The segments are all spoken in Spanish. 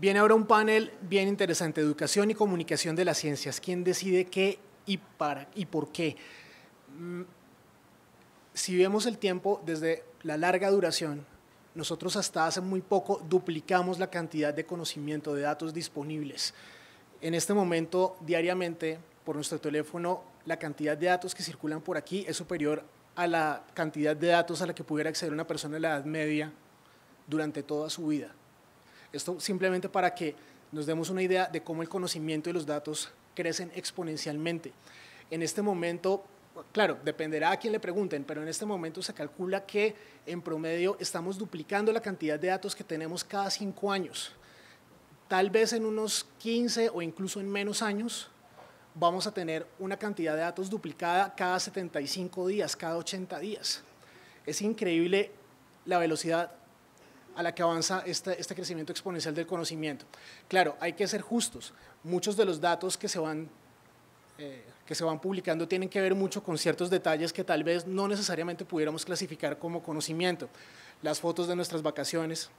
Viene ahora un panel bien interesante, Educación y Comunicación de las Ciencias. ¿Quién decide qué y, para, y por qué? Mm, si vemos el tiempo desde la larga duración, nosotros hasta hace muy poco duplicamos la cantidad de conocimiento, de datos disponibles. En este momento, diariamente, por nuestro teléfono, la cantidad de datos que circulan por aquí es superior a la cantidad de datos a la que pudiera acceder una persona de la Edad Media durante toda su vida. Esto simplemente para que nos demos una idea de cómo el conocimiento y los datos crecen exponencialmente. En este momento, claro, dependerá a quién le pregunten, pero en este momento se calcula que en promedio estamos duplicando la cantidad de datos que tenemos cada cinco años. Tal vez en unos 15 o incluso en menos años vamos a tener una cantidad de datos duplicada cada 75 días, cada 80 días. Es increíble la velocidad a la que avanza este, este, crecimiento exponencial del conocimiento. Claro, hay que ser justos. Muchos de los datos que se van eh, que se van publicando tienen que ver mucho con ciertos detalles que tal vez no necesariamente pudiéramos clasificar como conocimiento. Las fotos de nuestras vacaciones,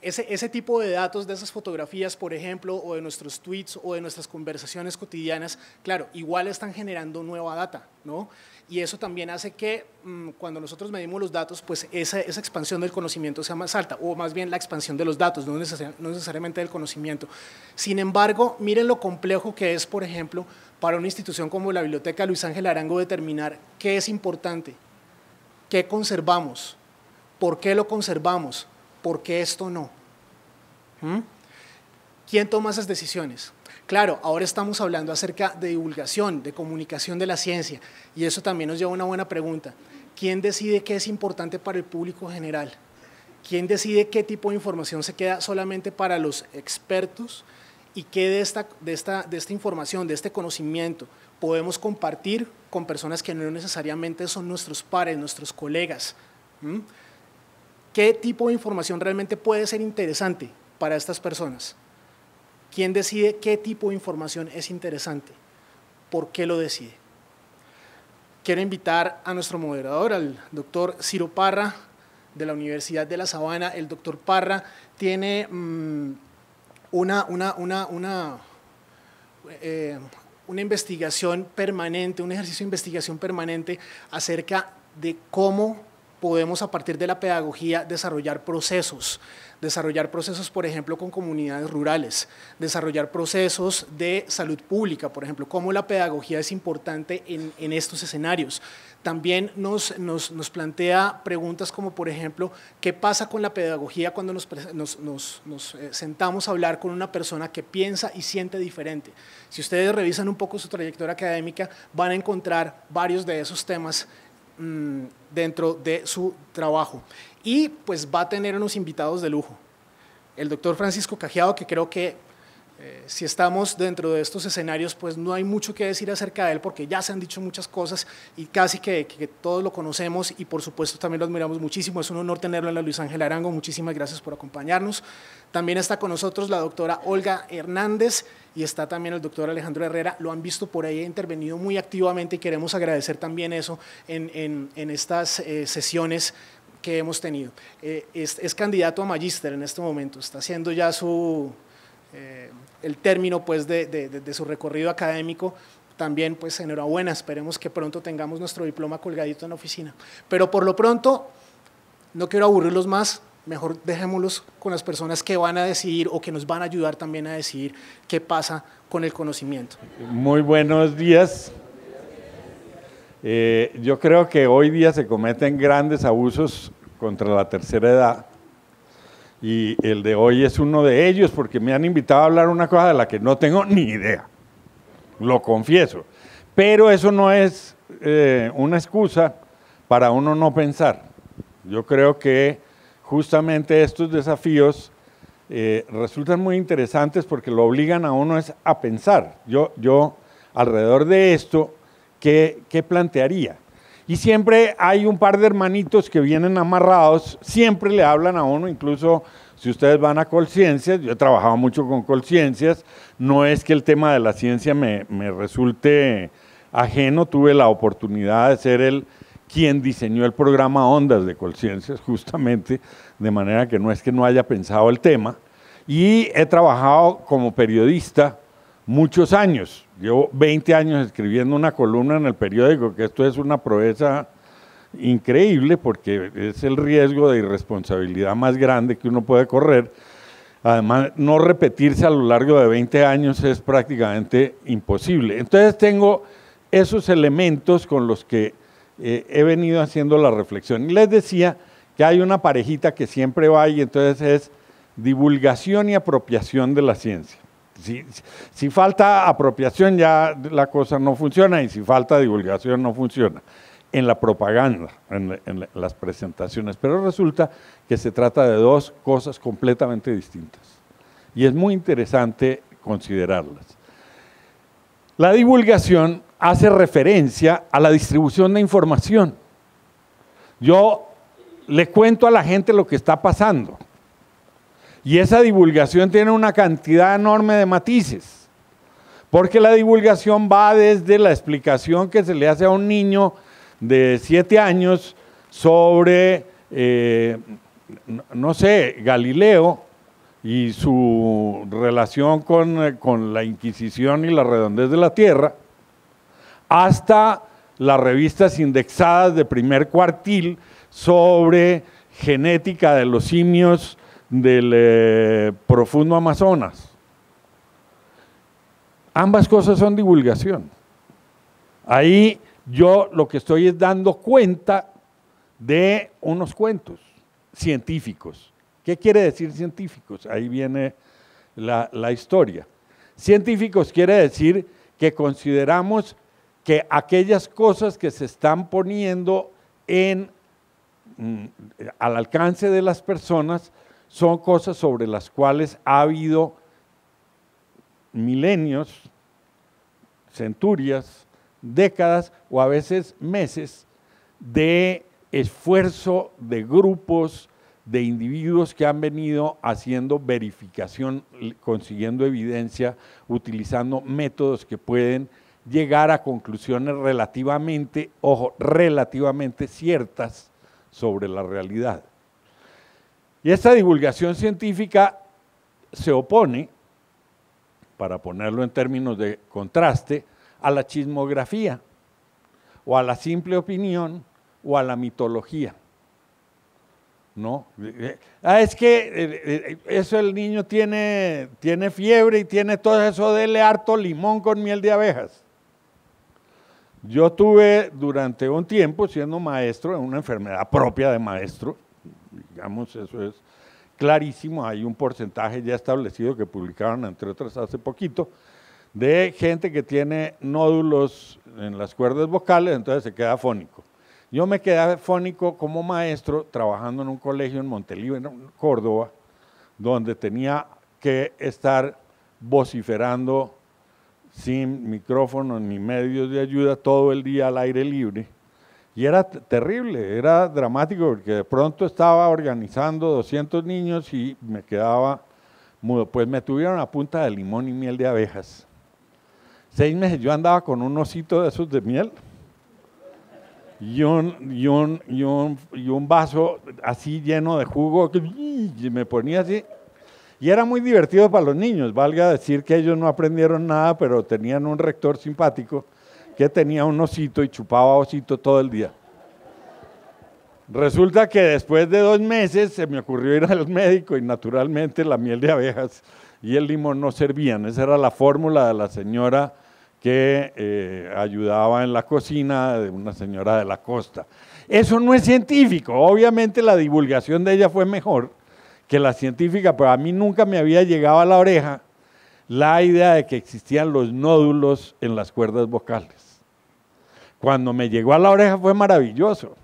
ese, tipo de datos de esas fotografías, por ejemplo, o de nuestros tweets o de nuestras conversaciones cotidianas, claro, igual están generando nueva data, ¿no? Y eso también hace que mm, cuando nosotros medimos los datos, pues esa, expansión del conocimiento sea más alta, o más bien la expansión de los datos, no necesariamente del conocimiento. Sin embargo, miren lo complejo que es, por ejemplo, para una institución como la Biblioteca Luis Ángel Arango determinar qué es importante, qué conservamos, por qué lo conservamos, ¿Por qué esto no. ¿Mm? ¿Quién toma esas decisiones? Claro, ahora estamos hablando acerca de divulgación, de comunicación de la ciencia, y eso también nos lleva a una buena pregunta. ¿Quién decide qué es importante para el público general? ¿Quién decide qué tipo de información se queda solamente para los expertos? ¿Y qué de esta, información, de este conocimiento, podemos compartir con personas que no necesariamente son nuestros pares, nuestros colegas? ¿Mm? qué tipo de información realmente puede ser interesante para estas personas. ¿Quién decide qué tipo de información es interesante? ¿Por qué lo decide? Quiero invitar a nuestro moderador, al doctor Ciro Parra, de la Universidad de La Sabana. El doctor Parra tiene mm, una, eh, una investigación permanente, un ejercicio de investigación permanente acerca de cómo podemos a partir de la pedagogía desarrollar procesos, desarrollar procesos, por ejemplo, con comunidades rurales, desarrollar procesos de salud pública, por ejemplo, cómo la pedagogía es importante en, en estos escenarios. También nos, nos, nos, plantea preguntas como, por ejemplo, ¿qué pasa con la pedagogía cuando nos, nos, eh, sentamos a hablar con una persona que piensa y siente diferente? Si ustedes revisan un poco su trayectoria académica, van a encontrar varios de esos temas Mm, dentro de su trabajo. Y pues va a tener unos invitados de lujo. El doctor Francisco Cajeado, que creo que eh, si estamos dentro de estos escenarios, pues no hay mucho que decir acerca de él porque ya se han dicho muchas cosas y casi que, que todos lo conocemos y por supuesto también lo admiramos muchísimo. Es un honor tenerlo en la Luis Ángel Arango. Muchísimas gracias por acompañarnos. También está con nosotros la doctora Olga Hernández y está también el doctor Alejandro Herrera, lo han visto por ahí, ha intervenido muy activamente y queremos agradecer también eso en, estas eh, sesiones que hemos tenido. Eh, es, candidato a magíster en este momento, está haciendo ya su, eh, el término pues de, su recorrido académico, también pues enhorabuena, esperemos que pronto tengamos nuestro diploma colgadito en la oficina. Pero por lo pronto, no quiero aburrirlos más, mejor dejémoslos con las personas que van a decidir o que nos van a ayudar también a decidir qué pasa con el conocimiento. Muy buenos días. Eh, yo creo que hoy día se cometen grandes abusos contra la tercera edad y el de hoy es uno de ellos porque me han invitado a hablar una cosa de la que no tengo ni idea, lo confieso. Pero eso no es eh, una excusa para uno no pensar. Yo creo que justamente estos desafíos eh, resultan muy interesantes porque lo obligan a uno es a pensar. Yo, yo alrededor de esto, ¿qué, plantearía? Y siempre hay un par de hermanitos que vienen amarrados, siempre le hablan a uno, incluso si ustedes van a Colciencias, yo he trabajado mucho con Colciencias, no es que el tema de la ciencia me resulte ajeno, tuve la oportunidad de ser el quien diseñó el programa Ondas de Colciencias, justamente, de manera que no es que no haya pensado el tema. Y he trabajado como periodista muchos años. Llevo 20 años escribiendo una columna en el periódico, que esto es una proeza increíble porque es el riesgo de irresponsabilidad más grande que uno puede correr. Además, no repetirse a lo largo de 20 años es prácticamente imposible. Entonces tengo esos elementos con los que he venido haciendo la reflexión. Y les decía que hay una parejita que siempre va y entonces es divulgación y apropiación de la ciencia. Si, falta apropiación ya la cosa no funciona y si falta divulgación no funciona. En la propaganda, en, las presentaciones. Pero resulta que se trata de dos cosas completamente distintas. Y es muy interesante considerarlas. La divulgación hace referencia a la distribución de información. Yo le cuento a la gente lo que está pasando. Y esa divulgación tiene una cantidad enorme de matices, porque la divulgación va desde la explicación que se le hace a un niño de siete años sobre, eh, no sé, Galileo y su relación con, eh, con la Inquisición y la redondez de la Tierra, hasta las revistas indexadas de primer cuartil sobre genética de los simios del eh, profundo Amazonas. Ambas cosas son divulgación. Ahí yo lo que estoy es dando cuenta de unos cuentos científicos. ¿Qué quiere decir científicos? Ahí viene la historia. Científicos quiere decir que consideramos que aquellas cosas que se están poniendo en, mm, al alcance de las personas son cosas sobre las cuales ha habido milenios, centurias, décadas o a veces meses de esfuerzo de grupos, de individuos que han venido haciendo verificación, consiguiendo evidencia, utilizando métodos que pueden llegar a conclusiones relativamente, ojo, relativamente ciertas sobre la realidad. Y esta divulgación científica se opone, para ponerlo en términos de contraste, a la chismografía, o a la simple opinión, o a la mitología. ¿no? Ah, es que eh, eh, eso el niño tiene, tiene fiebre y tiene todo eso, dele harto limón con miel de abejas. Yo tuve durante un tiempo, siendo maestro, en una enfermedad propia de maestro, digamos, eso es clarísimo, hay un porcentaje ya establecido que publicaron, entre otras, hace poquito, de gente que tiene nódulos en las cuerdas vocales, entonces se queda fónico. Yo me quedé fónico como maestro trabajando en un colegio en en Córdoba, donde tenía que estar vociferando sin micrófono ni medios de ayuda, todo el día al aire libre. Y era terrible, era dramático, porque de pronto estaba organizando 200 niños y me quedaba mudo. Pues me tuvieron a punta de limón y miel de abejas. Seis meses yo andaba con un osito de esos de miel y un, y un, un, y un vaso así lleno de jugo que me ponía así y era muy divertido para los niños, valga decir que ellos no aprendieron nada, pero tenían un rector simpático que tenía un osito y chupaba osito todo el día. Resulta que después de dos meses se me ocurrió ir al médico y naturalmente la miel de abejas y el limón no servían. Esa era la fórmula de la señora que eh, ayudaba en la cocina de una señora de la costa. Eso no es científico, obviamente la divulgación de ella fue mejor, que la científica, pero a mí nunca me había llegado a la oreja la idea de que existían los nódulos en las cuerdas vocales. Cuando me llegó a la oreja fue maravilloso,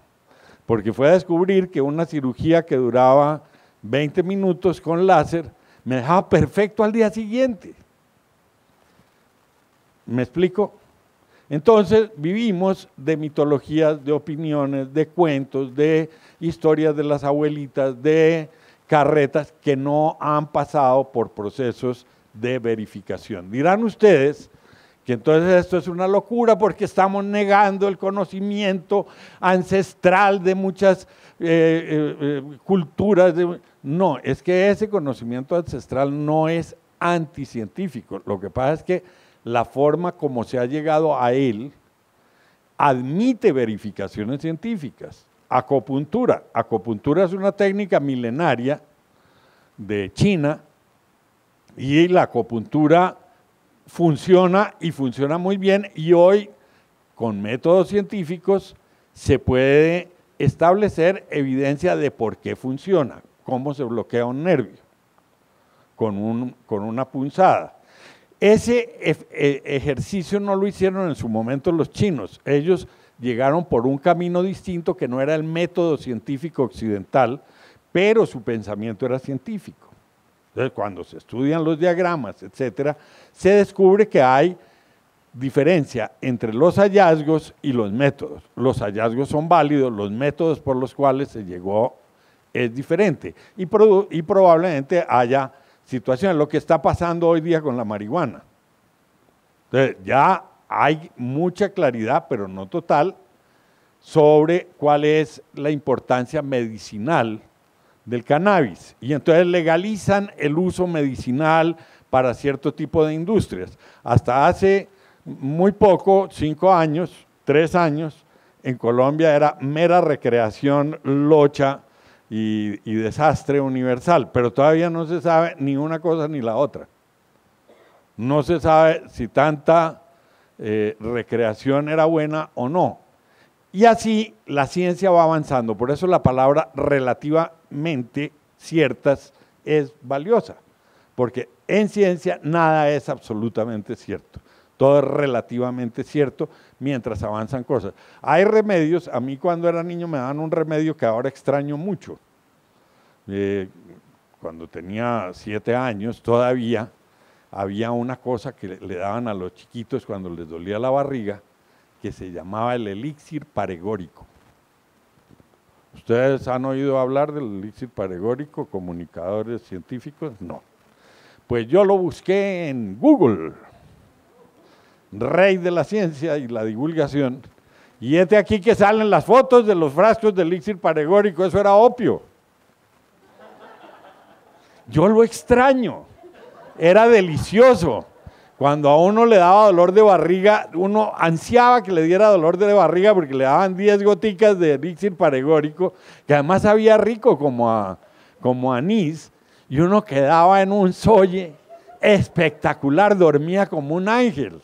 porque fue a descubrir que una cirugía que duraba 20 minutos con láser me dejaba perfecto al día siguiente. ¿Me explico? Entonces vivimos de mitologías, de opiniones, de cuentos, de historias de las abuelitas, de carretas que no han pasado por procesos de verificación. Dirán ustedes que entonces esto es una locura porque estamos negando el conocimiento ancestral de muchas eh, eh, eh, culturas. No, es que ese conocimiento ancestral no es anticientífico. Lo que pasa es que la forma como se ha llegado a él admite verificaciones científicas. Acupuntura. Acupuntura es una técnica milenaria de China y la acupuntura funciona y funciona muy bien y hoy con métodos científicos se puede establecer evidencia de por qué funciona, cómo se bloquea un nervio con, con una punzada. Ese eh, ejercicio no lo hicieron en su momento los chinos. Ellos llegaron por un camino distinto que no era el método científico occidental, pero su pensamiento era científico. Entonces, cuando se estudian los diagramas, etcétera, se descubre que hay diferencia entre los hallazgos y los métodos. Los hallazgos son válidos, los métodos por los cuales se llegó es diferente y, probablemente haya situaciones, lo que está pasando hoy día con la marihuana. Entonces, ya hay mucha claridad, pero no total, sobre cuál es la importancia medicinal del cannabis. Y entonces legalizan el uso medicinal para cierto tipo de industrias. Hasta hace muy poco, cinco años, tres años, en Colombia era mera recreación, locha y, desastre universal, pero todavía no se sabe ni una cosa ni la otra. No se sabe si tanta eh, recreación era buena o no. Y así la ciencia va avanzando, por eso la palabra relativamente ciertas es valiosa, porque en ciencia nada es absolutamente cierto, todo es relativamente cierto mientras avanzan cosas. Hay remedios, a mí cuando era niño me daban un remedio que ahora extraño mucho. Eh, cuando tenía siete años todavía, había una cosa que le daban a los chiquitos cuando les dolía la barriga, que se llamaba el elixir paregórico. ¿Ustedes han oído hablar del elixir paregórico, comunicadores científicos? No. Pues yo lo busqué en Google, rey de la ciencia y la divulgación, y este aquí que salen las fotos de los frascos del elixir paregórico, eso era opio. Yo lo extraño. Era delicioso. Cuando a uno le daba dolor de barriga, uno ansiaba que le diera dolor de barriga porque le daban 10 goticas de elixir paregórico, que además sabía rico como a, como anís, y uno quedaba en un solle espectacular, dormía como un ángel.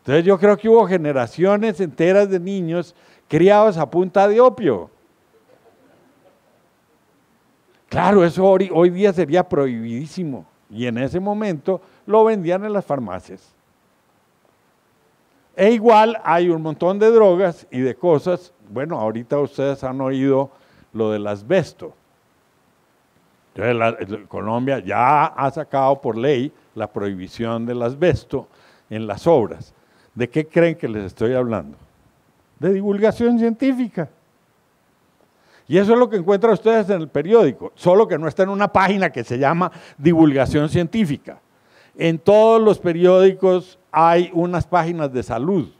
Entonces yo creo que hubo generaciones enteras de niños criados a punta de opio. Claro, eso hoy día sería prohibidísimo. Y en ese momento lo vendían en las farmacias. E igual hay un montón de drogas y de cosas. Bueno, ahorita ustedes han oído lo del asbesto. Colombia ya ha sacado por ley la prohibición del asbesto en las obras. ¿De qué creen que les estoy hablando? De divulgación científica. Y eso es lo que encuentran ustedes en el periódico, solo que no está en una página que se llama divulgación científica. En todos los periódicos hay unas páginas de salud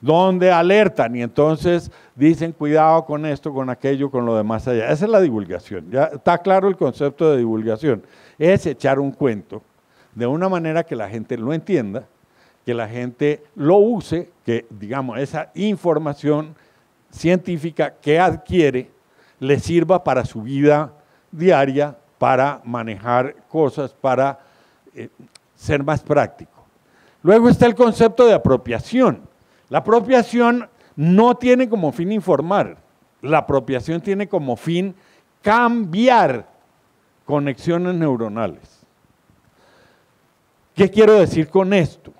donde alertan y entonces dicen cuidado con esto, con aquello, con lo demás allá. Esa es la divulgación. Ya está claro el concepto de divulgación. Es echar un cuento de una manera que la gente lo entienda, que la gente lo use, que digamos esa información científica que adquiere le sirva para su vida diaria, para manejar cosas, para eh, ser más práctico. Luego está el concepto de apropiación. La apropiación no tiene como fin informar, la apropiación tiene como fin cambiar conexiones neuronales. ¿Qué quiero decir con esto?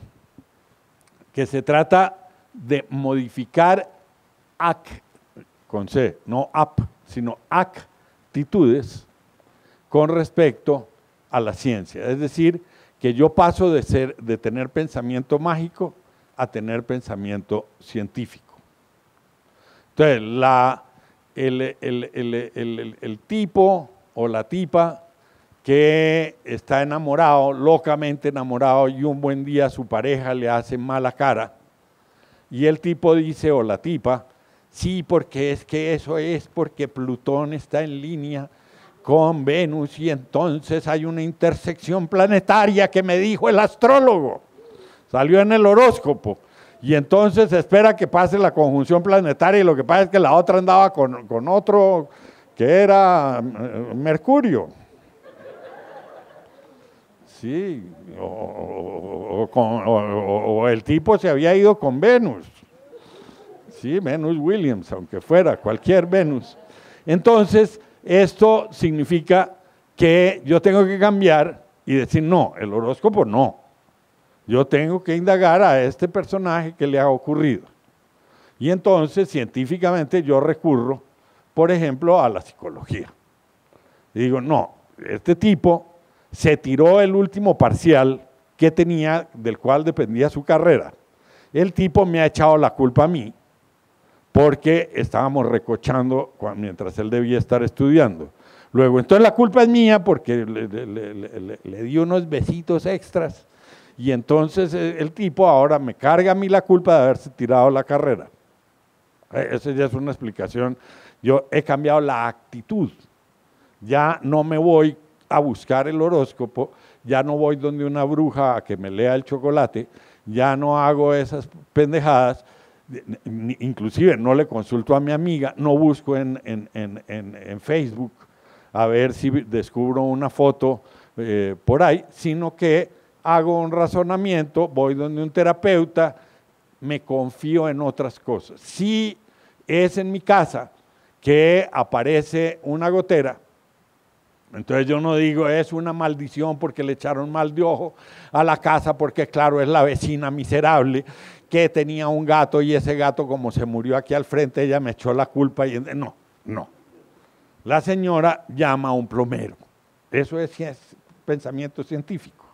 Que se trata de modificar ac, con C, no ap, sino actitudes con respecto a la ciencia. Es decir, que yo paso de, ser, de tener pensamiento mágico a tener pensamiento científico. Entonces, el, el tipo o la tipa que está enamorado, locamente enamorado, y un buen día su pareja le hace mala cara, y el tipo dice, o la tipa, Sí, porque es que eso es porque Plutón está en línea con Venus y entonces hay una intersección planetaria que me dijo el astrólogo. Salió en el horóscopo. Y entonces espera que pase la conjunción planetaria y lo que pasa es que la otra andaba con, otro que era eh, Mercurio. Sí, o, o, el tipo se había ido con Venus sí, Venus Williams, aunque fuera cualquier Venus. Entonces, esto significa que yo tengo que cambiar y decir, no, el horóscopo no. Yo tengo que indagar a este personaje que le ha ocurrido. Y entonces, científicamente, yo recurro, por ejemplo, a la psicología. digo, no, este tipo se tiró el último parcial que tenía, del cual dependía su carrera. El tipo me ha echado la culpa a mí porque estábamos recochando mientras él debía estar estudiando. Luego, entonces la culpa es mía porque le, di unos besitos extras y entonces eh, el tipo ahora me carga a mí la culpa de haberse tirado la carrera. Eh, esa ya es una explicación. Yo he cambiado la actitud. Ya no me voy a buscar el horóscopo, ya no voy donde una bruja a que me lea el chocolate, ya no hago esas pendejadas, inclusive no le consulto a mi amiga, no busco en, Facebook a ver si descubro una foto eh, por ahí, sino que hago un razonamiento, voy donde un terapeuta, me confío en otras cosas. Si es en mi casa que aparece una gotera, entonces yo no digo es una maldición porque le echaron mal de ojo a la casa porque claro es la vecina miserable que tenía un gato y ese gato como se murió aquí al frente, ella me echó la culpa y no, no. La señora llama a un plomero. Eso es, pensamiento científico.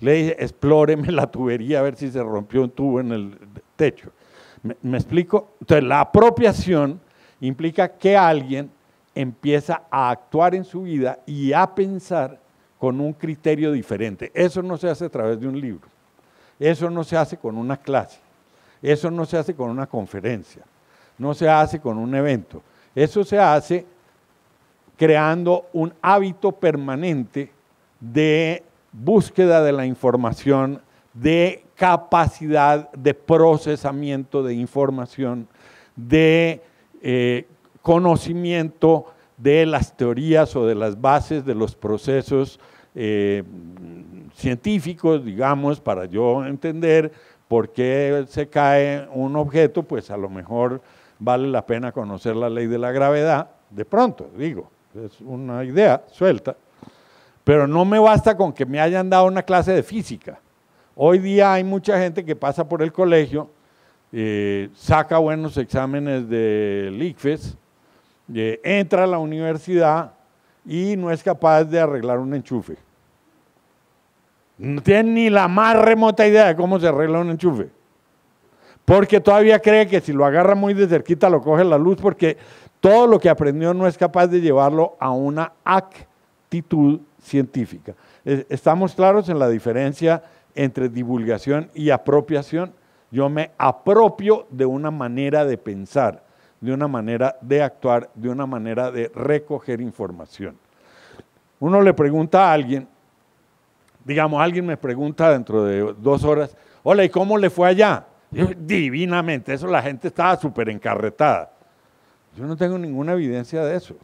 Le dije, explóreme la tubería a ver si se rompió un tubo en el techo. me explico? Entonces, la apropiación implica que alguien empieza a actuar en su vida y a pensar con un criterio diferente. Eso no se hace a través de un libro. Eso no se hace con una clase, eso no se hace con una conferencia, no se hace con un evento. Eso se hace creando un hábito permanente de búsqueda de la información, de capacidad de procesamiento de información, de eh, conocimiento de las teorías o de las bases de los procesos eh, científicos, digamos, para yo entender por qué se cae un objeto, pues a lo mejor vale la pena conocer la ley de la gravedad, de pronto, digo, es una idea suelta, pero no me basta con que me hayan dado una clase de física. Hoy día hay mucha gente que pasa por el colegio, eh, saca buenos exámenes de ICFES, eh, entra a la universidad y no es capaz de arreglar un enchufe. No tiene ni la más remota idea de cómo se arregla un enchufe. Porque todavía cree que si lo agarra muy de cerquita lo coge la luz porque todo lo que aprendió no es capaz de llevarlo a una actitud científica. Estamos claros en la diferencia entre divulgación y apropiación. Yo me apropio de una manera de pensar, de una manera de actuar, de una manera de recoger información. Uno le pregunta a alguien Digamos, alguien me pregunta dentro de dos horas, hola, ¿y cómo le fue allá? divinamente, eso la gente estaba súper encarretada. Yo no tengo ninguna evidencia de eso.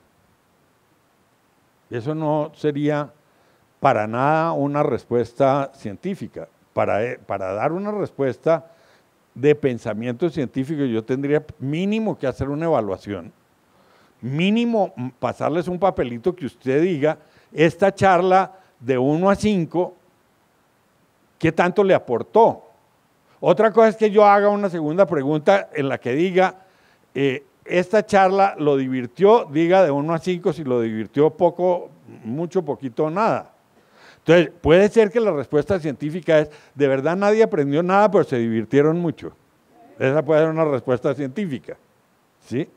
Eso no sería para nada una respuesta científica. Para, eh, para dar una respuesta de pensamiento científico yo tendría mínimo que hacer una evaluación, mínimo pasarles un papelito que usted diga, esta charla de 1 a 5, ¿qué tanto le aportó? Otra cosa es que yo haga una segunda pregunta en la que diga, eh, esta charla lo divirtió, diga de 1 a 5 si lo divirtió poco, mucho, poquito nada. Entonces, puede ser que la respuesta científica es, de verdad nadie aprendió nada, pero se divirtieron mucho. Esa puede ser una respuesta científica. ¿Sí?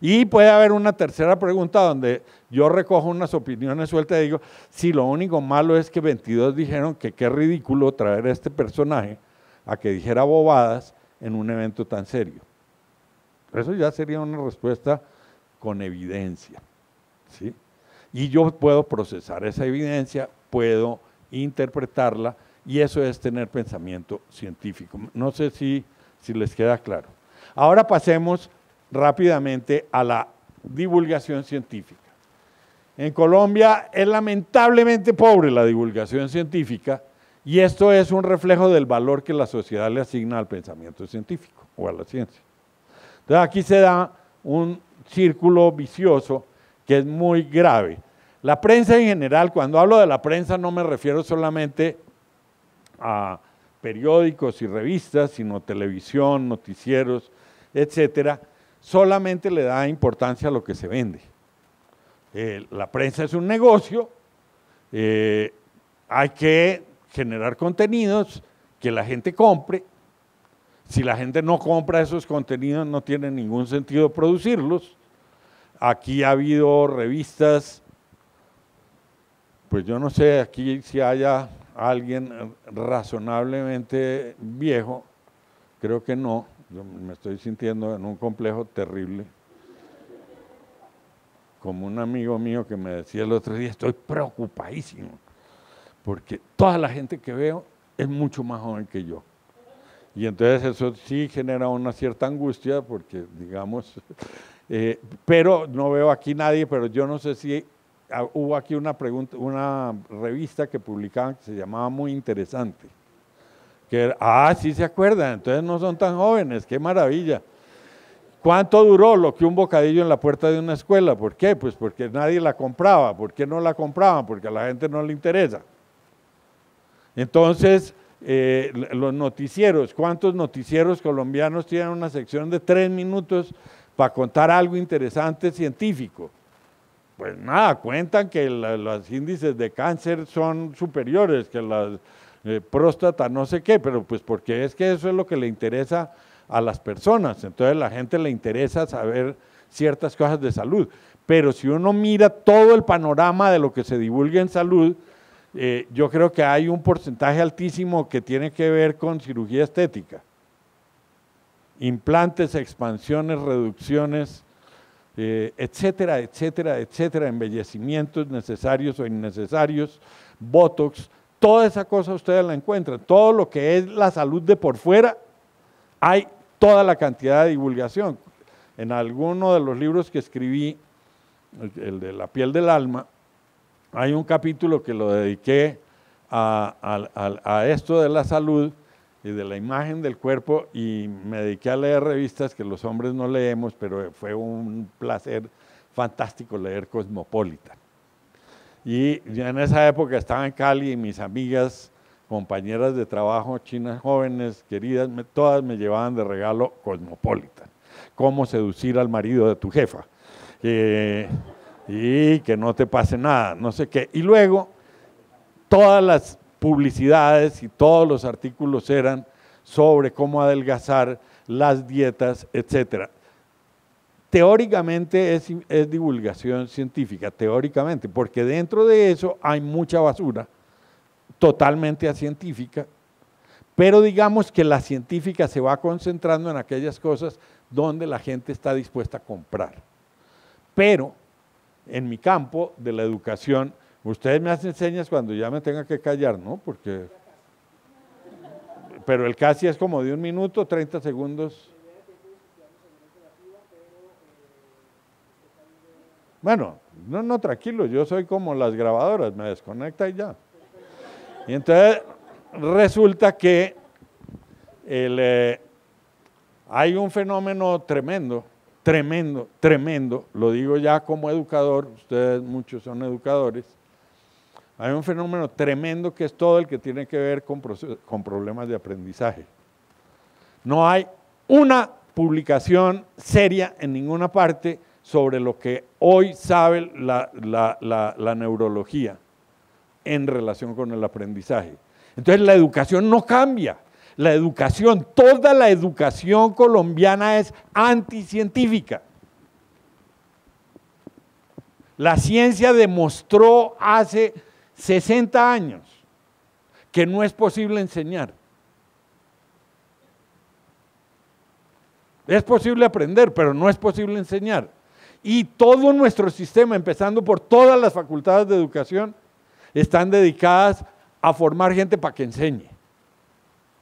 Y puede haber una tercera pregunta donde yo recojo unas opiniones sueltas y digo, si lo único malo es que 22 dijeron que qué ridículo traer a este personaje a que dijera bobadas en un evento tan serio. Eso ya sería una respuesta con evidencia. ¿sí? Y yo puedo procesar esa evidencia, puedo interpretarla y eso es tener pensamiento científico. No sé si, si les queda claro. Ahora pasemos rápidamente a la divulgación científica. En Colombia es lamentablemente pobre la divulgación científica y esto es un reflejo del valor que la sociedad le asigna al pensamiento científico o a la ciencia. Entonces aquí se da un círculo vicioso que es muy grave. La prensa en general, cuando hablo de la prensa no me refiero solamente a periódicos y revistas, sino televisión, noticieros, etcétera, solamente le da importancia a lo que se vende. Eh, la prensa es un negocio, eh, hay que generar contenidos que la gente compre. Si la gente no compra esos contenidos, no tiene ningún sentido producirlos. Aquí ha habido revistas, pues yo no sé aquí si haya alguien razonablemente viejo, creo que no, yo me estoy sintiendo en un complejo terrible. Como un amigo mío que me decía el otro día, estoy preocupadísimo, porque toda la gente que veo es mucho más joven que yo. Y entonces eso sí genera una cierta angustia, porque digamos, eh, pero no veo aquí nadie, pero yo no sé si ah, hubo aquí una pregunta, una revista que publicaban que se llamaba Muy Interesante. Que, ah, sí se acuerdan, entonces no son tan jóvenes, qué maravilla. ¿Cuánto duró lo que un bocadillo en la puerta de una escuela? ¿Por qué? Pues porque nadie la compraba. ¿Por qué no la compraban? Porque a la gente no le interesa. Entonces, eh, los noticieros, ¿cuántos noticieros colombianos tienen una sección de tres minutos para contar algo interesante científico? Pues nada, cuentan que los índices de cáncer son superiores, que las eh, próstata, no sé qué, pero pues porque es que eso es lo que le interesa a las personas. Entonces la gente le interesa saber ciertas cosas de salud. Pero si uno mira todo el panorama de lo que se divulga en salud, eh, yo creo que hay un porcentaje altísimo que tiene que ver con cirugía estética. Implantes, expansiones, reducciones, eh, etcétera, etcétera, etcétera, embellecimientos necesarios o innecesarios, botox, toda esa cosa ustedes la encuentran. Todo lo que es la salud de por fuera, hay toda la cantidad de divulgación. En alguno de los libros que escribí, el de La piel del alma, hay un capítulo que lo dediqué a, a esto de la salud y de la imagen del cuerpo y me dediqué a leer revistas que los hombres no leemos, pero fue un placer fantástico leer Cosmopolitan y en esa época estaba en Cali y mis amigas, compañeras de trabajo, chinas jóvenes, queridas, todas me llevaban de regalo Cosmopolitan. Cómo seducir al marido de tu jefa. Eh, y que no te pase nada, no sé qué. Y luego, todas las publicidades y todos los artículos eran sobre cómo adelgazar las dietas, etcétera teóricamente es, divulgación científica, teóricamente, porque dentro de eso hay mucha basura totalmente científica, pero digamos que la científica se va concentrando en aquellas cosas donde la gente está dispuesta a comprar. Pero en mi campo de la educación, ustedes me hacen señas cuando ya me tenga que callar, ¿no? Porque pero el casi es como de un minuto, 30 segundos. Bueno, no, no, tranquilo, yo soy como las grabadoras, me desconecta y ya. Y entonces resulta que eh, hay un fenómeno tremendo, tremendo, tremendo, lo digo ya como educador, ustedes muchos son educadores, hay un fenómeno tremendo que es todo el que tiene que ver con problemas de aprendizaje. No hay una publicación seria en ninguna parte sobre lo que hoy sabe la, neurología en relación con el aprendizaje. Entonces la educación no cambia. La educación, toda la educación colombiana es anticientífica. La ciencia demostró hace 60 años que no es posible enseñar. Es posible aprender, pero no es posible enseñar y todo nuestro sistema, empezando por todas las facultades de educación, están dedicadas a formar gente para que enseñe.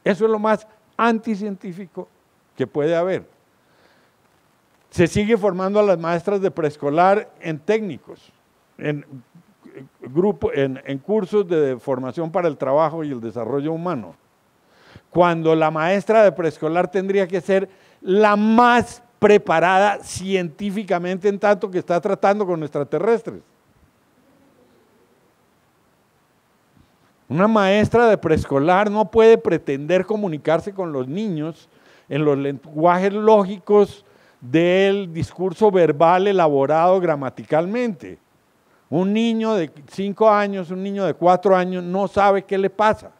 Eso es lo más anticientífico que puede haber. Se sigue formando a las maestras de preescolar en técnicos, en, eh, grupo, en cursos de formación para el trabajo y el desarrollo humano. Cuando la maestra de preescolar tendría que ser la más preparada científicamente en tanto que está tratando con extraterrestres. Una maestra de preescolar no puede pretender comunicarse con los niños en los lenguajes lógicos del discurso verbal elaborado gramaticalmente. Un niño de 5 años, un niño de 4 años no sabe qué le pasa,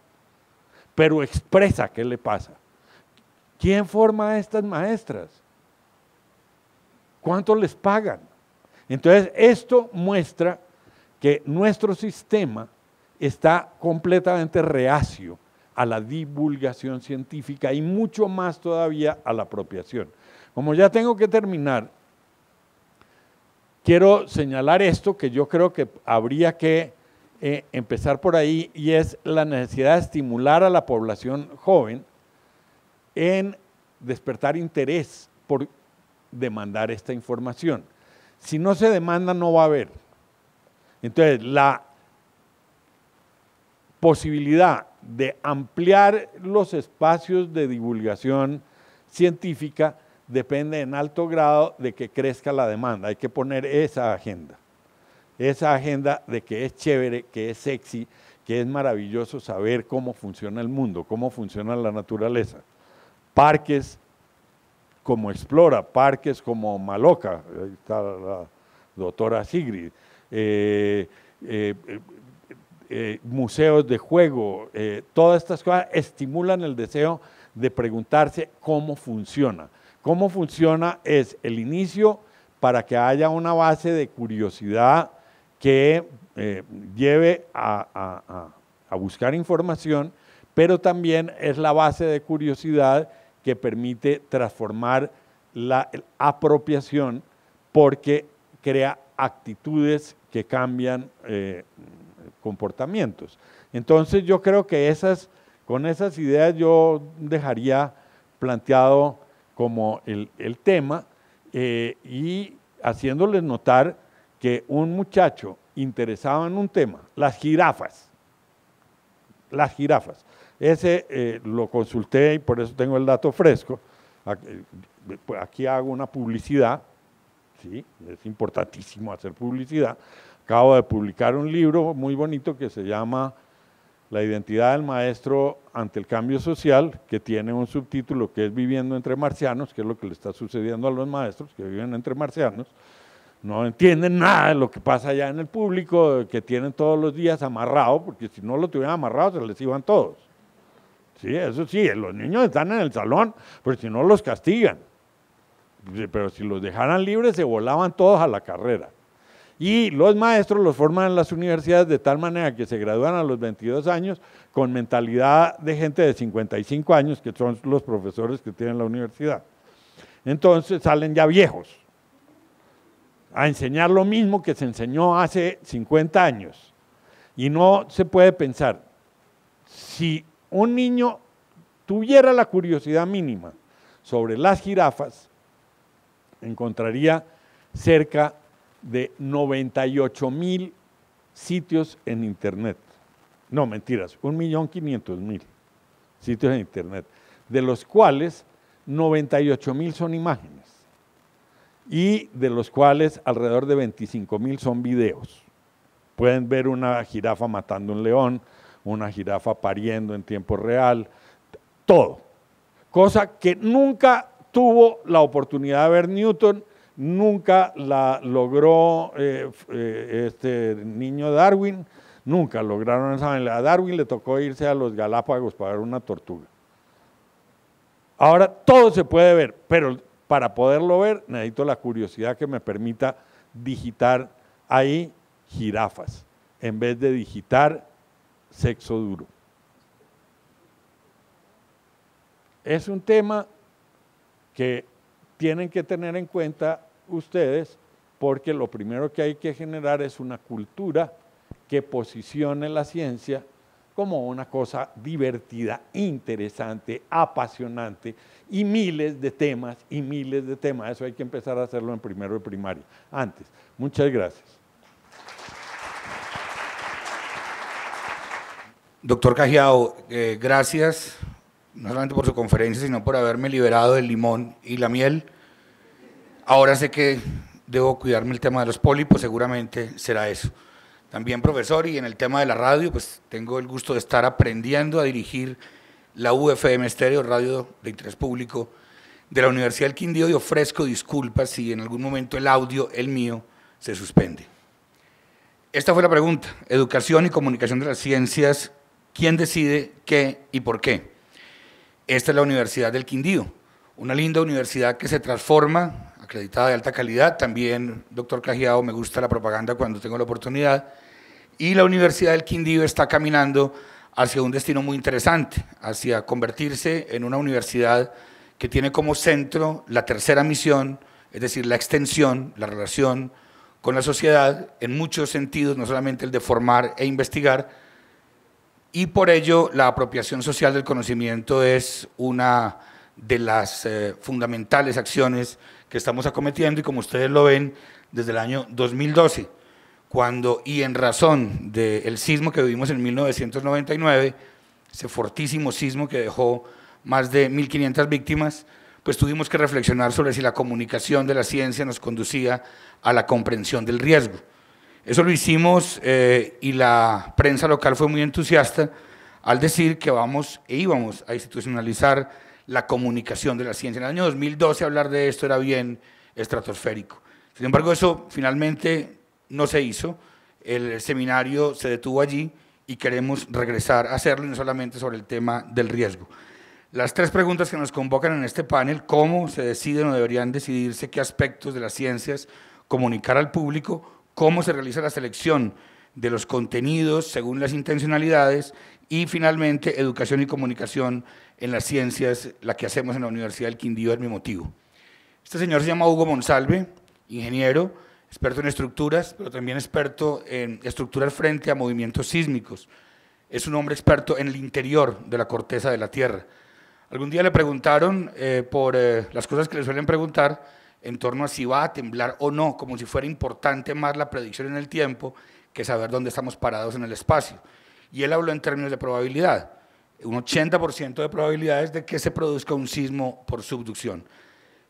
pero expresa qué le pasa. ¿Quién forma a estas maestras? ¿Cuánto les pagan? Entonces, esto muestra que nuestro sistema está completamente reacio a la divulgación científica y mucho más todavía a la apropiación. Como ya tengo que terminar, quiero señalar esto que yo creo que habría que eh, empezar por ahí y es la necesidad de estimular a la población joven en despertar interés por demandar esta información. Si no se demanda, no va a haber. Entonces, la posibilidad de ampliar los espacios de divulgación científica depende en alto grado de que crezca la demanda. Hay que poner esa agenda. Esa agenda de que es chévere, que es sexy, que es maravilloso saber cómo funciona el mundo, cómo funciona la naturaleza. Parques, como Explora, parques como Maloca, está la doctora Sigrid, eh, eh, eh, museos de juego, todas estas cosas estimulan el deseo de preguntarse cómo funciona. Cómo funciona es el inicio para que haya una base de curiosidad que lleve a buscar información, pero también es la base de curiosidad que permite transformar la apropiación porque crea actitudes que cambian eh, comportamientos. Entonces yo creo que esas, con esas ideas yo dejaría planteado como el, tema eh, y haciéndoles notar que un muchacho interesado en un tema, las jirafas, las jirafas, ese eh, lo consulté y por eso tengo el dato fresco. Eh, aquí hago una publicidad, ¿sí? es importantísimo hacer publicidad. Acabo de publicar un libro muy bonito que se llama La identidad del maestro ante el cambio social, que tiene un subtítulo que es Viviendo entre marcianos, que es lo que le está sucediendo a los maestros que viven entre marcianos no entienden nada de lo que pasa allá en el público, que tienen todos los días amarrado, porque si no lo tuvieran amarrado se les iban todos. Sí, eso sí, los niños están en el salón, pero si no los castigan. Pero si los dejaran libres, se volaban todos a la carrera. Y los maestros los forman en las universidades de tal manera que se gradúan a los 22 años con mentalidad de gente de 55 años, que son los profesores que tienen la universidad. Entonces salen ya viejos a enseñar lo mismo que se enseñó hace 50 años. Y no se puede pensar si un niño tuviera la curiosidad mínima sobre las jirafas, encontraría cerca de 98 mil sitios en Internet. No, mentiras, 1.500.000 sitios en Internet, de los cuales 98 mil son imágenes y de los cuales alrededor de 25 mil son videos. Pueden ver una jirafa matando un león, una jirafa pariendo en tiempo real, todo. Cosa que nunca tuvo la oportunidad de ver Newton, nunca la logró eh, eh, este niño Darwin, nunca lograron esa A Darwin le tocó irse a los Galápagos para ver una tortuga. Ahora todo se puede ver, pero para poderlo ver necesito la curiosidad que me permita digitar ahí jirafas, en vez de digitar sexo duro. Es un tema que tienen que tener en cuenta ustedes porque lo primero que hay que generar es una cultura que posicione la ciencia como una cosa divertida, interesante, apasionante y miles de temas y miles de temas. Eso hay que empezar a hacerlo en primero de primaria. Antes, muchas gracias. Doctor Cajiao, eh, gracias no solamente por su conferencia, sino por haberme liberado del limón y la miel. Ahora sé que debo cuidarme el tema de los pólipos, pues seguramente será eso. También profesor, y en el tema de la radio, pues tengo el gusto de estar aprendiendo a dirigir la UFM Estéreo, radio de interés público de la Universidad del Quindío, y ofrezco disculpas si en algún momento el audio, el mío, se suspende. Esta fue la pregunta. Educación y comunicación de las ciencias quién decide qué y por qué. Esta es la Universidad del Quindío, una linda universidad que se transforma, acreditada de alta calidad, también, doctor Cajiao, me gusta la propaganda cuando tengo la oportunidad, y la Universidad del Quindío está caminando hacia un destino muy interesante, hacia convertirse en una universidad que tiene como centro la tercera misión, es decir, la extensión, la relación con la sociedad, en muchos sentidos, no solamente el de formar e investigar, y por ello la apropiación social del conocimiento es una de las eh, fundamentales acciones que estamos acometiendo y como ustedes lo ven desde el año 2012, cuando y en razón del sismo que vivimos en 1999, ese fortísimo sismo que dejó más de 1.500 víctimas, pues tuvimos que reflexionar sobre si la comunicación de la ciencia nos conducía a la comprensión del riesgo. Eso lo hicimos eh, y la prensa local fue muy entusiasta al decir que vamos e íbamos a institucionalizar la comunicación de la ciencia. En el año 2012 hablar de esto era bien estratosférico. Sin embargo, eso finalmente no se hizo. El seminario se detuvo allí y queremos regresar a hacerlo, no solamente sobre el tema del riesgo. Las tres preguntas que nos convocan en este panel, cómo se deciden o deberían decidirse qué aspectos de las ciencias comunicar al público, cómo se realiza la selección de los contenidos según las intencionalidades y finalmente educación y comunicación en las ciencias, la que hacemos en la Universidad del Quindío es mi motivo. Este señor se llama Hugo Monsalve, ingeniero, experto en estructuras, pero también experto en estructurar frente a movimientos sísmicos. Es un hombre experto en el interior de la corteza de la Tierra. Algún día le preguntaron eh, por eh, las cosas que le suelen preguntar, en torno a si va a temblar o no, como si fuera importante más la predicción en el tiempo que saber dónde estamos parados en el espacio. Y él habló en términos de probabilidad, un 80% de probabilidades de que se produzca un sismo por subducción.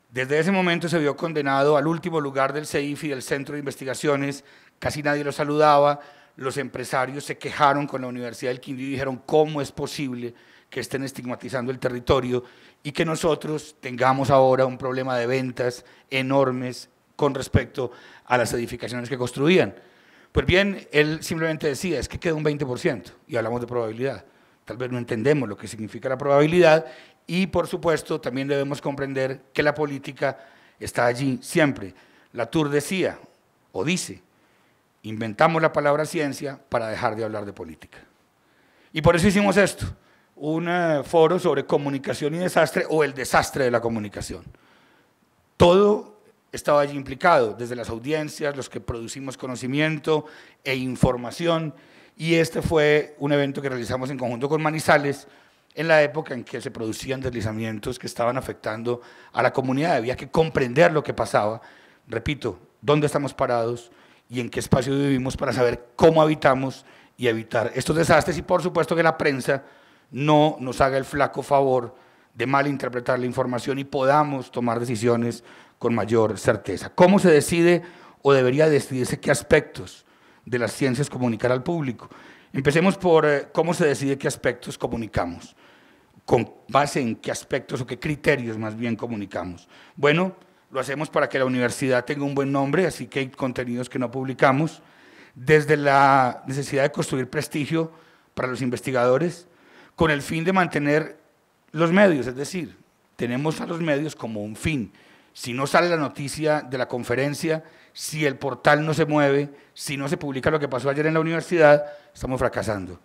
Desde ese momento se vio condenado al último lugar del CEIF y del Centro de Investigaciones, casi nadie lo saludaba, los empresarios se quejaron con la Universidad del Quindío y dijeron, ¿cómo es posible que estén estigmatizando el territorio? y que nosotros tengamos ahora un problema de ventas enormes con respecto a las edificaciones que construían. Pues bien, él simplemente decía, es que queda un 20% y hablamos de probabilidad. Tal vez no entendemos lo que significa la probabilidad y por supuesto también debemos comprender que la política está allí siempre. La TUR decía o dice, inventamos la palabra ciencia para dejar de hablar de política. Y por eso hicimos esto un eh, foro sobre comunicación y desastre o el desastre de la comunicación. Todo estaba allí implicado, desde las audiencias, los que producimos conocimiento e información, y este fue un evento que realizamos en conjunto con Manizales en la época en que se producían deslizamientos que estaban afectando a la comunidad. Había que comprender lo que pasaba, repito, dónde estamos parados y en qué espacio vivimos para saber cómo habitamos y evitar estos desastres, y por supuesto que la prensa no nos haga el flaco favor de malinterpretar la información y podamos tomar decisiones con mayor certeza. ¿Cómo se decide o debería decidirse qué aspectos de las ciencias comunicar al público? Empecemos por eh, cómo se decide qué aspectos comunicamos, con base en qué aspectos o qué criterios más bien comunicamos. Bueno, lo hacemos para que la universidad tenga un buen nombre, así que hay contenidos que no publicamos, desde la necesidad de construir prestigio para los investigadores, con el fin de mantener los medios, es decir, tenemos a los medios como un fin. Si no sale la noticia de la conferencia, si el portal no se mueve, si no se publica lo que pasó ayer en la universidad, estamos fracasando.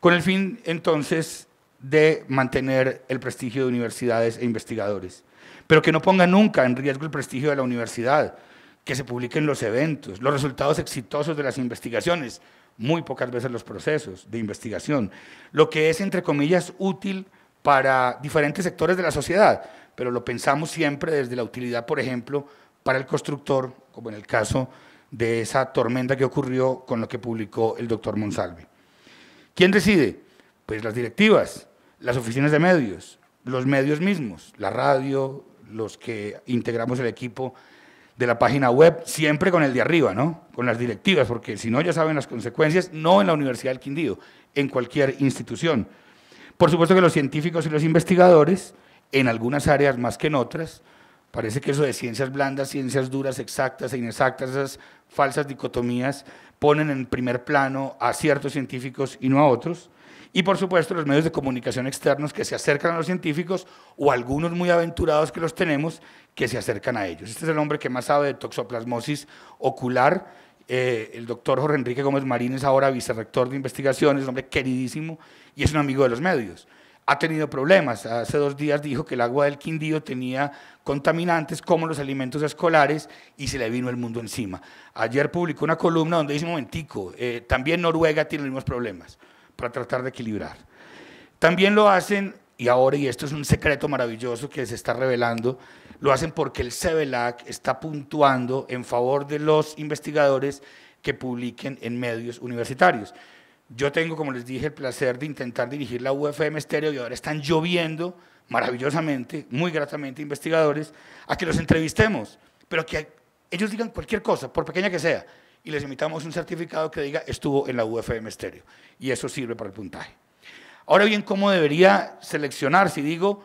Con el fin, entonces, de mantener el prestigio de universidades e investigadores. Pero que no ponga nunca en riesgo el prestigio de la universidad, que se publiquen los eventos, los resultados exitosos de las investigaciones, muy pocas veces los procesos de investigación, lo que es, entre comillas, útil para diferentes sectores de la sociedad, pero lo pensamos siempre desde la utilidad, por ejemplo, para el constructor, como en el caso de esa tormenta que ocurrió con lo que publicó el doctor Monsalve. ¿Quién decide? Pues las directivas, las oficinas de medios, los medios mismos, la radio, los que integramos el equipo de la página web, siempre con el de arriba, ¿no? Con las directivas, porque si no ya saben las consecuencias, no en la Universidad del Quindío, en cualquier institución. Por supuesto que los científicos y los investigadores, en algunas áreas más que en otras, parece que eso de ciencias blandas, ciencias duras, exactas e inexactas, esas falsas dicotomías, ponen en primer plano a ciertos científicos y no a otros. Y por supuesto los medios de comunicación externos que se acercan a los científicos o algunos muy aventurados que los tenemos que se acercan a ellos. Este es el hombre que más sabe de toxoplasmosis ocular, eh, el doctor Jorge Enrique Gómez Marín es ahora vicerrector de investigaciones, un hombre queridísimo y es un amigo de los medios. Ha tenido problemas. Hace dos días dijo que el agua del Quindío tenía contaminantes como los alimentos escolares y se le vino el mundo encima. Ayer publicó una columna donde dice, un momentico, eh, también Noruega tiene los mismos problemas para tratar de equilibrar. También lo hacen, y ahora, y esto es un secreto maravilloso que se está revelando, lo hacen porque el Cebelac está puntuando en favor de los investigadores que publiquen en medios universitarios. Yo tengo, como les dije, el placer de intentar dirigir la UFM Estéreo y ahora están lloviendo maravillosamente, muy gratamente, investigadores, a que los entrevistemos, pero que ellos digan cualquier cosa, por pequeña que sea, y les invitamos un certificado que diga estuvo en la UFM Estéreo, y eso sirve para el puntaje. Ahora bien, ¿cómo debería seleccionar? Si digo,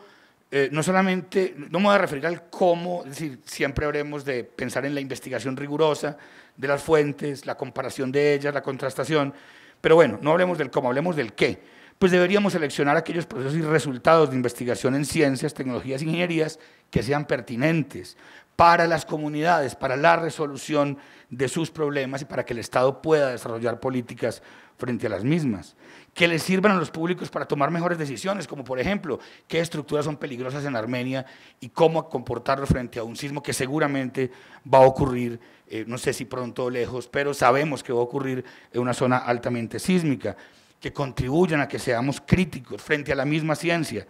eh, no solamente, no me voy a referir al cómo, es decir, siempre haremos de pensar en la investigación rigurosa de las fuentes, la comparación de ellas, la contrastación, pero bueno, no hablemos del cómo, hablemos del qué. Pues deberíamos seleccionar aquellos procesos y resultados de investigación en ciencias, tecnologías, e ingenierías que sean pertinentes, para las comunidades, para la resolución de sus problemas y para que el Estado pueda desarrollar políticas frente a las mismas. Que les sirvan a los públicos para tomar mejores decisiones, como por ejemplo, qué estructuras son peligrosas en Armenia y cómo comportarlo frente a un sismo que seguramente va a ocurrir, eh, no sé si pronto o lejos, pero sabemos que va a ocurrir en una zona altamente sísmica. Que contribuyan a que seamos críticos frente a la misma ciencia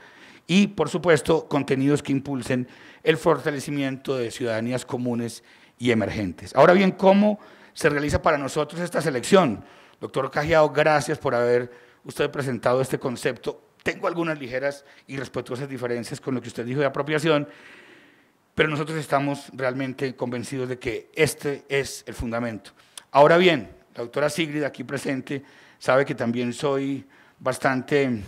y, por supuesto, contenidos que impulsen el fortalecimiento de ciudadanías comunes y emergentes. Ahora bien, ¿cómo se realiza para nosotros esta selección? Doctor Cajiao, gracias por haber usted presentado este concepto. Tengo algunas ligeras y respetuosas diferencias con lo que usted dijo de apropiación, pero nosotros estamos realmente convencidos de que este es el fundamento. Ahora bien, la doctora Sigrid aquí presente sabe que también soy bastante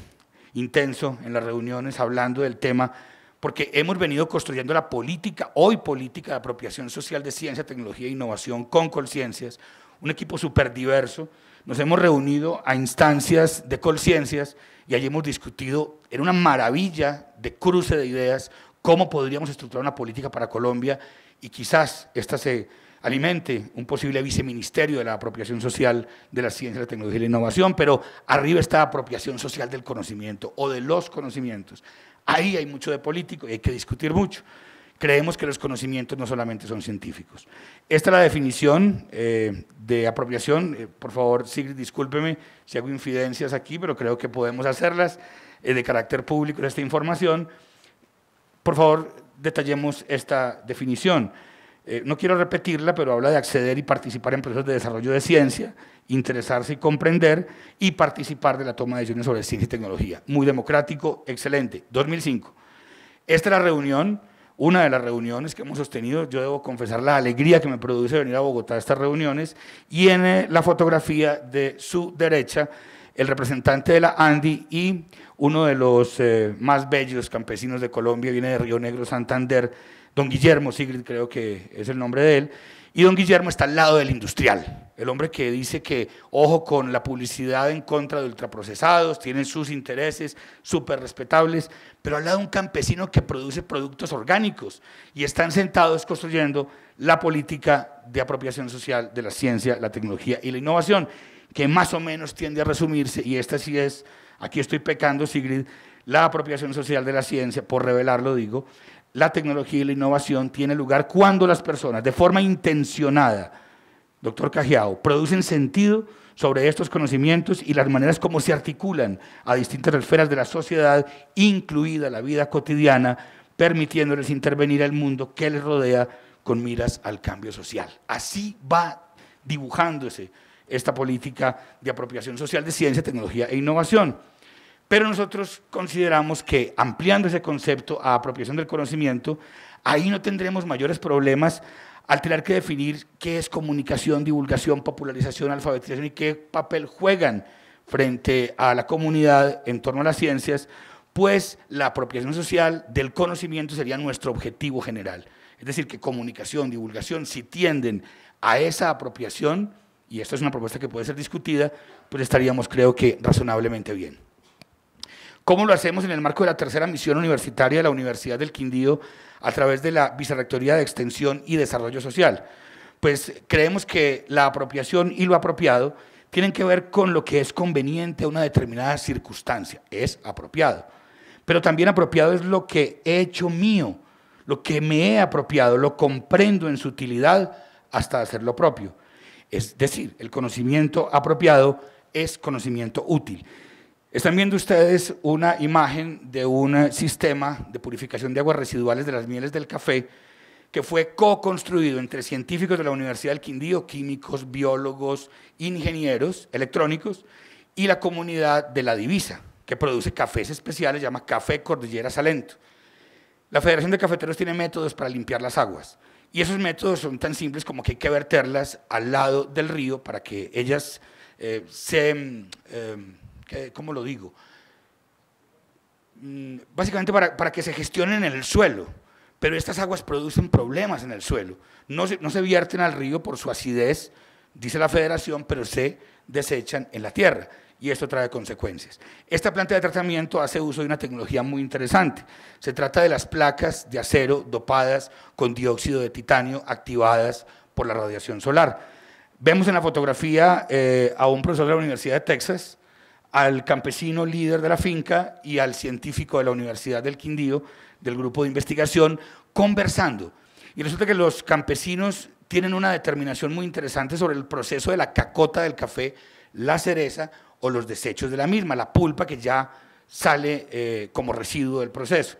intenso en las reuniones hablando del tema, porque hemos venido construyendo la política, hoy política de apropiación social de ciencia, tecnología e innovación con Colciencias, un equipo súper diverso. Nos hemos reunido a instancias de Colciencias y allí hemos discutido, era una maravilla de cruce de ideas, cómo podríamos estructurar una política para Colombia y quizás esta se alimente un posible viceministerio de la apropiación social de la ciencia, la tecnología y la innovación, pero arriba está apropiación social del conocimiento o de los conocimientos. Ahí hay mucho de político y hay que discutir mucho. Creemos que los conocimientos no solamente son científicos. Esta es la definición eh, de apropiación. Eh, por favor, Sigrid, discúlpeme si hago infidencias aquí, pero creo que podemos hacerlas eh, de carácter público esta información. Por favor, detallemos esta definición. Eh, no quiero repetirla, pero habla de acceder y participar en procesos de desarrollo de ciencia, interesarse y comprender y participar de la toma de decisiones sobre ciencia y tecnología. Muy democrático, excelente. 2005. Esta es la reunión, una de las reuniones que hemos sostenido. Yo debo confesar la alegría que me produce venir a Bogotá a estas reuniones. Y en la fotografía de su derecha, el representante de la ANDI y uno de los eh, más bellos campesinos de Colombia, viene de Río Negro, Santander Don Guillermo Sigrid, creo que es el nombre de él. Y don Guillermo está al lado del industrial, el hombre que dice que, ojo con la publicidad en contra de ultraprocesados, tienen sus intereses súper respetables, pero al lado de un campesino que produce productos orgánicos y están sentados construyendo la política de apropiación social de la ciencia, la tecnología y la innovación, que más o menos tiende a resumirse, y esta sí es, aquí estoy pecando, Sigrid, la apropiación social de la ciencia, por revelarlo digo, la tecnología y la innovación tiene lugar cuando las personas, de forma intencionada, doctor Cajiao, producen sentido sobre estos conocimientos y las maneras como se articulan a distintas esferas de la sociedad, incluida la vida cotidiana, permitiéndoles intervenir al mundo que les rodea con miras al cambio social. Así va dibujándose esta política de apropiación social de ciencia, tecnología e innovación. Pero nosotros consideramos que ampliando ese concepto a apropiación del conocimiento, ahí no tendremos mayores problemas al tener que definir qué es comunicación, divulgación, popularización, alfabetización y qué papel juegan frente a la comunidad en torno a las ciencias, pues la apropiación social del conocimiento sería nuestro objetivo general. Es decir, que comunicación, divulgación, si tienden a esa apropiación, y esta es una propuesta que puede ser discutida, pues estaríamos creo que razonablemente bien. ¿Cómo lo hacemos en el marco de la tercera misión universitaria de la Universidad del Quindío a través de la Vicerrectoría de Extensión y Desarrollo Social? Pues creemos que la apropiación y lo apropiado tienen que ver con lo que es conveniente a una determinada circunstancia. Es apropiado. Pero también apropiado es lo que he hecho mío, lo que me he apropiado, lo comprendo en su utilidad hasta hacerlo propio. Es decir, el conocimiento apropiado es conocimiento útil. Están viendo ustedes una imagen de un eh, sistema de purificación de aguas residuales de las mieles del café que fue co-construido entre científicos de la Universidad del Quindío, químicos, biólogos, ingenieros, electrónicos y la comunidad de La Divisa, que produce cafés especiales, llama Café Cordillera Salento. La Federación de Cafeteros tiene métodos para limpiar las aguas y esos métodos son tan simples como que hay que verterlas al lado del río para que ellas eh, se... ¿cómo lo digo? Mm, básicamente para, que se gestionen en el suelo, pero estas aguas producen problemas en el suelo. No se, no se vierten al río por su acidez, dice la federación, pero se desechan en la tierra y esto trae consecuencias. Esta planta de tratamiento hace uso de una tecnología muy interesante. Se trata de las placas de acero dopadas con dióxido de titanio activadas por la radiación solar. Vemos en la fotografía eh, a un profesor de la Universidad de Texas al campesino líder de la finca y al científico de la Universidad del Quindío, del grupo de investigación, conversando. Y resulta que los campesinos tienen una determinación muy interesante sobre el proceso de la cacota del café, la cereza o los desechos de la misma, la pulpa que ya sale eh, como residuo del proceso.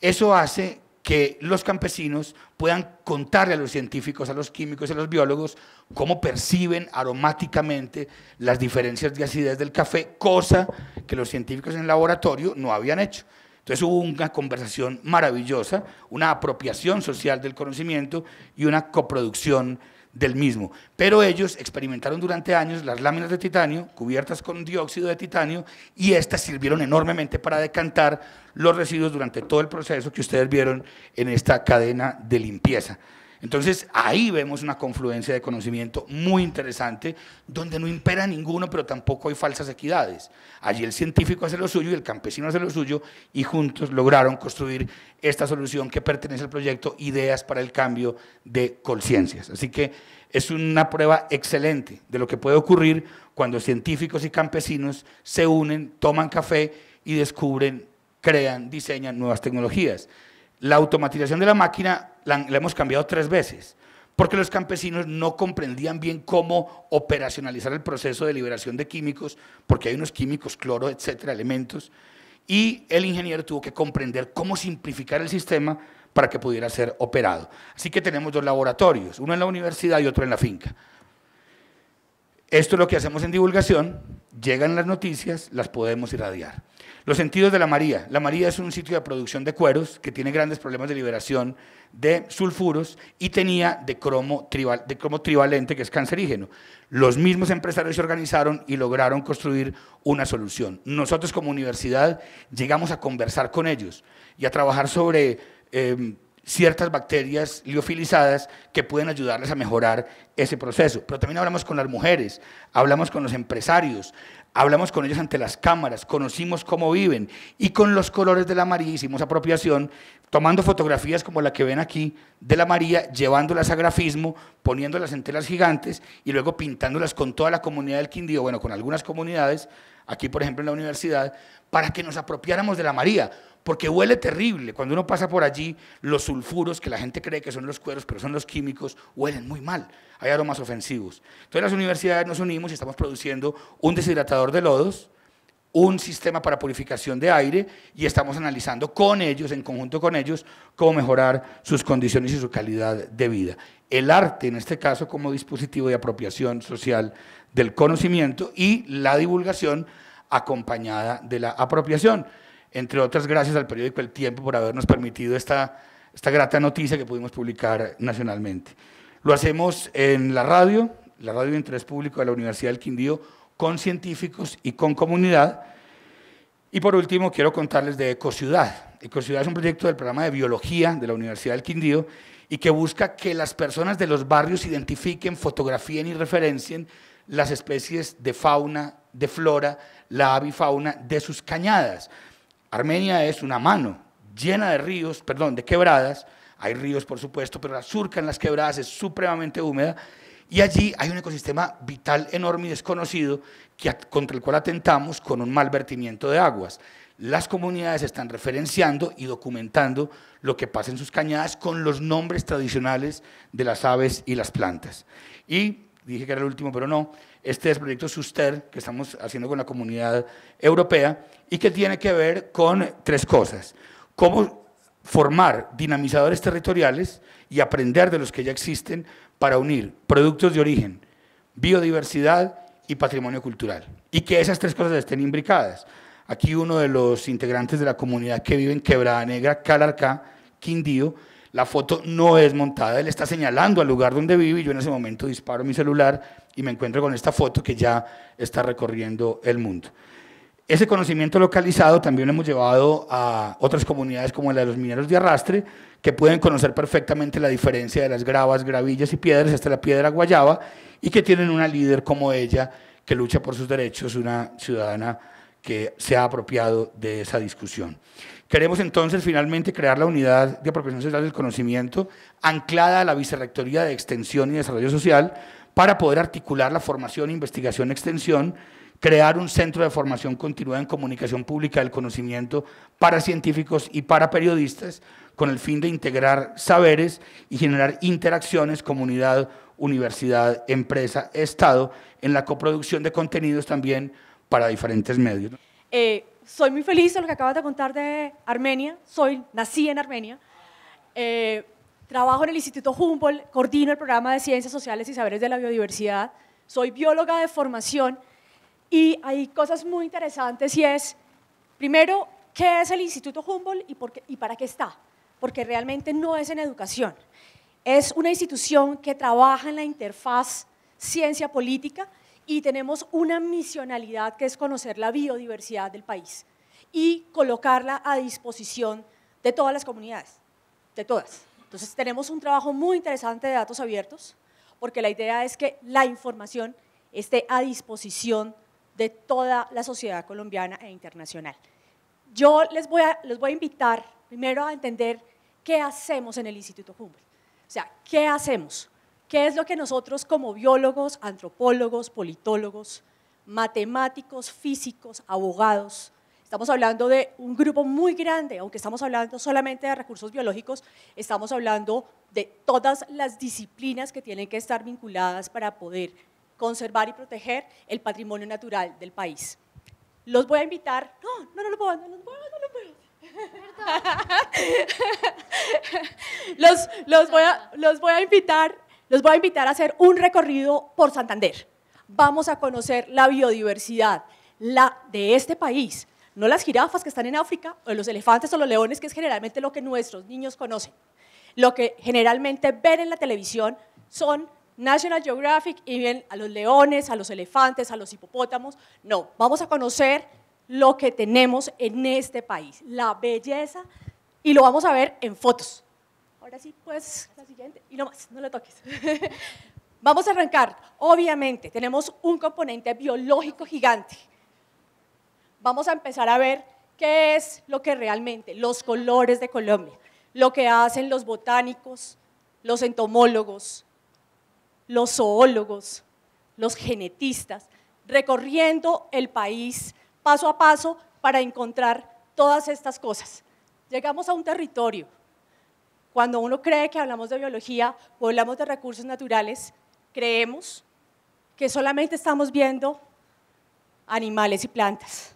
Eso hace que los campesinos puedan contarle a los científicos, a los químicos, a los biólogos, cómo perciben aromáticamente las diferencias de acidez del café, cosa que los científicos en el laboratorio no habían hecho. Entonces hubo una conversación maravillosa, una apropiación social del conocimiento y una coproducción del mismo. Pero ellos experimentaron durante años las láminas de titanio cubiertas con dióxido de titanio y estas sirvieron enormemente para decantar los residuos durante todo el proceso que ustedes vieron en esta cadena de limpieza. Entonces ahí vemos una confluencia de conocimiento muy interesante, donde no impera ninguno, pero tampoco hay falsas equidades. Allí el científico hace lo suyo y el campesino hace lo suyo, y juntos lograron construir esta solución que pertenece al proyecto Ideas para el Cambio de Conciencias. Así que es una prueba excelente de lo que puede ocurrir cuando científicos y campesinos se unen, toman café y descubren, crean, diseñan nuevas tecnologías la automatización de la máquina la, hemos cambiado tres veces porque los campesinos no comprendían bien cómo operacionalizar el proceso de liberación de químicos, porque hay unos químicos, cloro, etcétera, elementos, y el ingeniero tuvo que comprender cómo simplificar el sistema para que pudiera ser operado. Así que tenemos dos laboratorios, uno en la universidad y otro en la finca. Esto es lo que hacemos en divulgación, llegan las noticias, las podemos irradiar. Los sentidos de la María. La María es un sitio de producción de cueros que tiene grandes problemas de liberación de sulfuros y tenía de cromo, trivalente, que es cancerígeno. Los mismos empresarios se organizaron y lograron construir una solución. Nosotros como universidad llegamos a conversar con ellos y a trabajar sobre... Em, ciertas bacterias liofilizadas que pueden ayudarles a mejorar ese proceso. Pero también hablamos con las mujeres, hablamos con los empresarios, hablamos con ellos ante las cámaras, conocimos cómo viven y con los colores de la María hicimos apropiación tomando fotografías como la que ven aquí de la María, llevándolas a grafismo, poniéndolas en telas gigantes y luego pintándolas con toda la comunidad del Quindío, bueno, con algunas comunidades, aquí por ejemplo en la universidad, para que nos apropiáramos de la María, porque huele terrible. Cuando uno pasa por allí, los sulfuros, que la gente cree que son los cueros, pero son los químicos, huelen muy mal, hay aromas ofensivos. Entonces las universidades nos unimos y estamos produciendo un deshidratador de lodos, un sistema para purificación de aire y estamos analizando con ellos, en conjunto con ellos, cómo mejorar sus condiciones y su calidad de vida. El arte, en este caso, como dispositivo de apropiación social del conocimiento y la divulgación acompañada de la apropiación. Entre otras, gracias al periódico El Tiempo por habernos permitido esta, esta grata noticia que pudimos publicar nacionalmente. Lo hacemos en la radio, la radio de interés público de la Universidad del Quindío, con científicos y con comunidad. Y por último, quiero contarles de Ecociudad. Ecociudad es un proyecto del programa de biología de la Universidad del Quindío y que busca que las personas de los barrios identifiquen, fotografíen y referencien las especies de fauna, de flora, la avifauna de sus cañadas. Armenia es una mano llena de ríos, perdón, de quebradas. Hay ríos, por supuesto, pero la surca en las quebradas es supremamente húmeda y allí hay un ecosistema vital enorme y desconocido que, contra el cual atentamos con un mal vertimiento de aguas. Las comunidades están referenciando y documentando lo que pasa en sus cañadas con los nombres tradicionales de las aves y las plantas. Y dije que era el último, pero no, este es el proyecto SUSTER que estamos haciendo con la comunidad europea y que tiene que ver con tres cosas. Cómo formar dinamizadores territoriales y aprender de los que ya existen para unir productos de origen, biodiversidad y patrimonio cultural. Y que esas tres cosas estén imbricadas. Aquí uno de los integrantes de la comunidad que vive en Quebrada Negra, Calarca, Quindío, la foto no es montada, él está señalando al lugar donde vive y yo en ese momento disparo mi celular y me encuentro con esta foto que ya está recorriendo el mundo. Ese conocimiento localizado también lo hemos llevado a otras comunidades como la de los mineros de arrastre, que pueden conocer perfectamente la diferencia de las gravas, gravillas y piedras, hasta la piedra guayaba, y que tienen una líder como ella que lucha por sus derechos, una ciudadana que se ha apropiado de esa discusión. Queremos entonces finalmente crear la unidad de apropiación social del conocimiento anclada a la Vicerrectoría de Extensión y Desarrollo Social para poder articular la formación, investigación, extensión crear un centro de formación continua en comunicación pública del conocimiento para científicos y para periodistas, con el fin de integrar saberes y generar interacciones, comunidad, universidad, empresa, Estado, en la coproducción de contenidos también para diferentes medios. Eh, soy muy feliz de lo que acabas de contar de Armenia, soy, nací en Armenia, eh, trabajo en el Instituto Humboldt, coordino el programa de Ciencias Sociales y Saberes de la Biodiversidad, soy bióloga de formación, y hay cosas muy interesantes y es, primero, ¿qué es el Instituto Humboldt y, para qué está? Porque realmente no es en educación. Es una institución que trabaja en la interfaz ciencia política y tenemos una misionalidad que es conocer la biodiversidad del país y colocarla a disposición de todas las comunidades, de todas. Entonces tenemos un trabajo muy interesante de datos abiertos porque la idea es que la información esté a disposición de toda la sociedad colombiana e internacional. Yo les voy a, invitar primero a entender qué hacemos en el Instituto Humboldt. O sea, ¿qué hacemos? ¿Qué es lo que nosotros como biólogos, antropólogos, politólogos, matemáticos, físicos, abogados, Estamos hablando de un grupo muy grande, aunque estamos hablando solamente de recursos biológicos, estamos hablando de todas las disciplinas que tienen que estar vinculadas para poder conservar y proteger el patrimonio natural del país. Los voy a invitar, no, no, no no los, voy a, los, voy a invitar, los voy a invitar a hacer un recorrido por Santander. Vamos a conocer la biodiversidad la, de este país, no las jirafas que están en África, o los elefantes o los leones, que es generalmente lo que nuestros niños conocen. Lo que generalmente ven en la televisión son National Geographic y bien a los leones, a los elefantes, a los hipopótamos. No, vamos a conocer lo que tenemos en este país, la belleza, y lo vamos a ver en fotos. Ahora sí, pues, la siguiente. Y no más, no lo toques. vamos a arrancar. Obviamente, tenemos un componente biológico gigante. Vamos a empezar a ver qué es lo que realmente, los colores de Colombia, lo que hacen los botánicos, los entomólogos, los zoólogos, los genetistas, recorriendo el país paso a paso para encontrar todas estas cosas. Llegamos a un territorio. Cuando uno cree que hablamos de biología o hablamos de recursos naturales, creemos que solamente estamos viendo animales y plantas.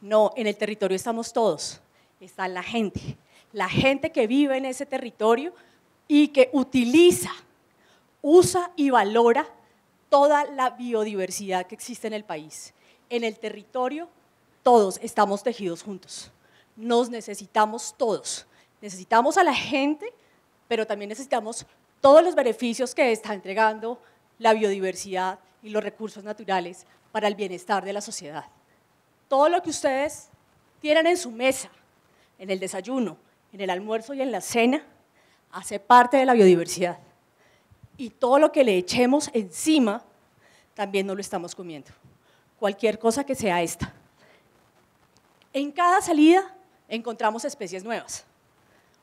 No, en el territorio estamos todos. Está la gente, la gente que vive en ese territorio y que utiliza usa y valora toda la biodiversidad que existe en el país. En el territorio todos estamos tejidos juntos. Nos necesitamos todos. Necesitamos a la gente, pero también necesitamos todos los beneficios que está entregando la biodiversidad y los recursos naturales para el bienestar de la sociedad. Todo lo que ustedes tienen en su mesa, en el desayuno, en el almuerzo y en la cena, hace parte de la biodiversidad y todo lo que le echemos encima también no lo estamos comiendo. Cualquier cosa que sea esta. En cada salida encontramos especies nuevas.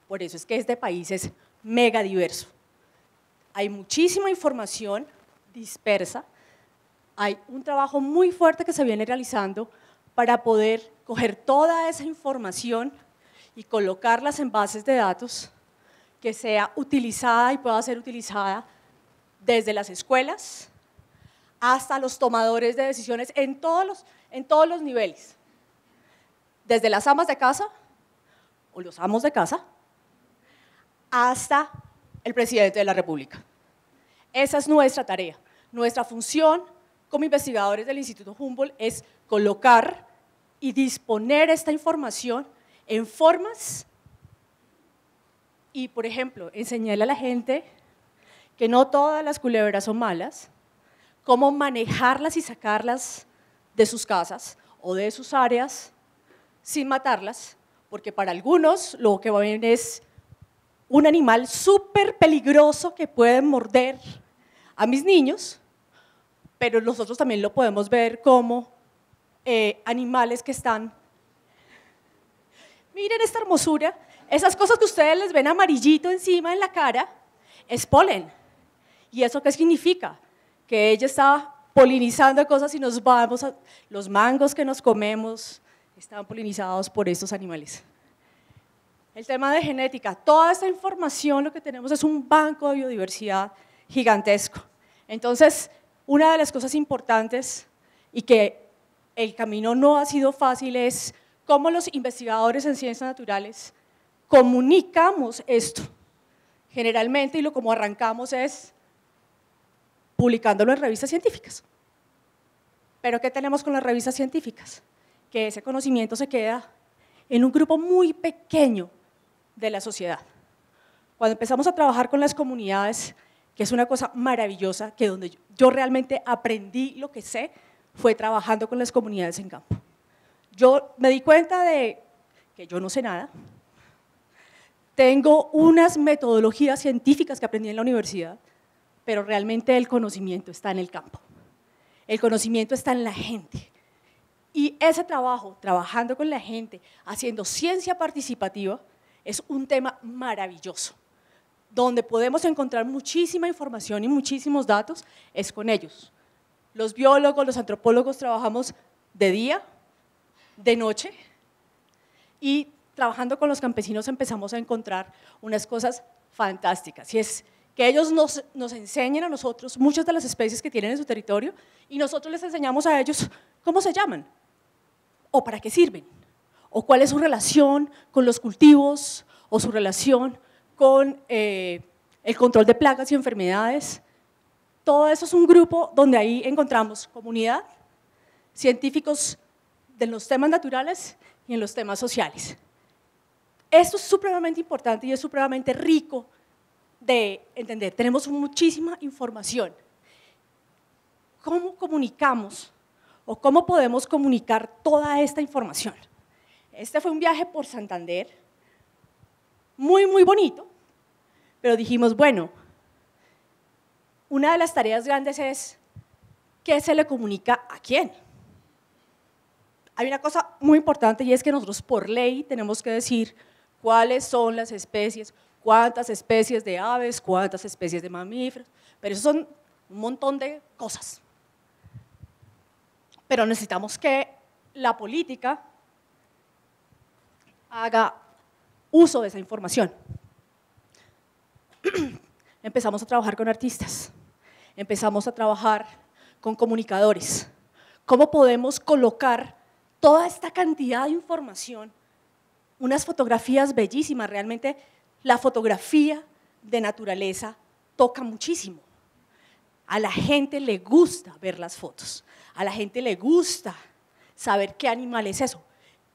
Por eso es que este país es mega diverso. Hay muchísima información dispersa. Hay un trabajo muy fuerte que se viene realizando para poder coger toda esa información y colocarlas en bases de datos que sea utilizada y pueda ser utilizada desde las escuelas hasta los tomadores de decisiones en todos los, niveles, desde las amas de casa o los amos de casa hasta el presidente de la República. Esa es nuestra tarea. Nuestra función como investigadores del Instituto Humboldt es colocar y disponer esta información en formas y, por ejemplo, enseñarle a la gente que no todas las culebras son malas, cómo manejarlas y sacarlas de sus casas o de sus áreas sin matarlas, porque para algunos lo que va a venir es un animal súper peligroso que puede morder a mis niños, pero nosotros también lo podemos ver como eh, animales que están... Miren esta hermosura, esas cosas que ustedes les ven amarillito encima en la cara, es polen. ¿Y eso qué significa? Que ella está polinizando cosas y nos vamos a... Los mangos que nos comemos están polinizados por estos animales. El tema de genética. Toda esta información lo que tenemos es un banco de biodiversidad gigantesco. Entonces, una de las cosas importantes y que el camino no ha sido fácil es cómo los investigadores en ciencias naturales comunicamos esto. Generalmente, y lo como arrancamos es publicándolo en revistas científicas. Pero ¿qué tenemos con las revistas científicas? Que ese conocimiento se queda en un grupo muy pequeño de la sociedad. Cuando empezamos a trabajar con las comunidades, que es una cosa maravillosa, que donde yo, realmente aprendí lo que sé, fue trabajando con las comunidades en campo. Yo me di cuenta de que yo no sé nada, tengo unas metodologías científicas que aprendí en la universidad, pero realmente el conocimiento está en el campo. El conocimiento está en la gente. Y ese trabajo, trabajando con la gente, haciendo ciencia participativa, es un tema maravilloso. Donde podemos encontrar muchísima información y muchísimos datos es con ellos. Los biólogos, los antropólogos trabajamos de día, de noche, y trabajando con los campesinos empezamos a encontrar unas cosas fantásticas. Y es que ellos nos, nos enseñen a nosotros muchas de las especies que tienen en su territorio y nosotros les enseñamos a ellos cómo se llaman o para qué sirven o cuál es su relación con los cultivos o su relación con eh, el control de plagas y enfermedades. Todo eso es un grupo donde ahí encontramos comunidad, científicos de los temas naturales y en los temas sociales. Esto es supremamente importante y es supremamente rico de entender. Tenemos muchísima información. ¿Cómo comunicamos o cómo podemos comunicar toda esta información? Este fue un viaje por Santander, muy, muy bonito, pero dijimos, bueno, una de las tareas grandes es qué se le comunica a quién. Hay una cosa muy importante y es que nosotros por ley tenemos que decir cuáles son las especies, cuántas especies de aves, cuántas especies de mamíferos, pero eso son un montón de cosas. Pero necesitamos que la política haga uso de esa información. Empezamos a trabajar con artistas, empezamos a trabajar con comunicadores. ¿Cómo podemos colocar toda esta cantidad de información, unas fotografías bellísimas realmente? La fotografía de naturaleza toca muchísimo. A la gente le gusta ver las fotos, a la gente le gusta saber qué animal es eso,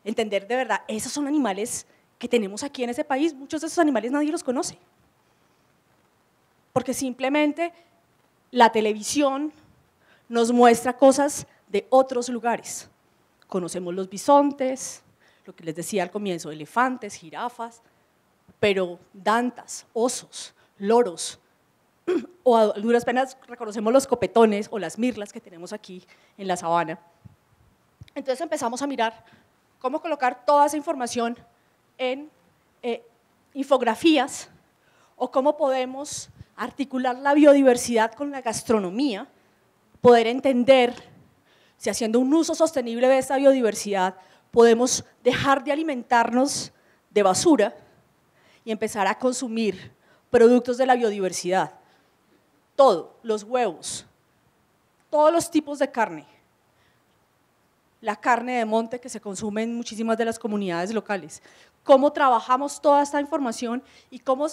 entender de verdad, esos son animales que tenemos aquí en ese país, muchos de esos animales nadie los conoce, porque simplemente la televisión nos muestra cosas de otros lugares. Conocemos los bisontes, lo que les decía al comienzo, elefantes, jirafas, pero dantas, osos, loros, o a duras penas reconocemos los copetones o las mirlas que tenemos aquí en la sabana. Entonces empezamos a mirar cómo colocar toda esa información en eh, infografías o cómo podemos articular la biodiversidad con la gastronomía, poder entender si haciendo un uso sostenible de esta biodiversidad podemos dejar de alimentarnos de basura y empezar a consumir productos de la biodiversidad. Todo, los huevos, todos los tipos de carne. La carne de monte que se consume en muchísimas de las comunidades locales. Cómo trabajamos toda esta información y cómo,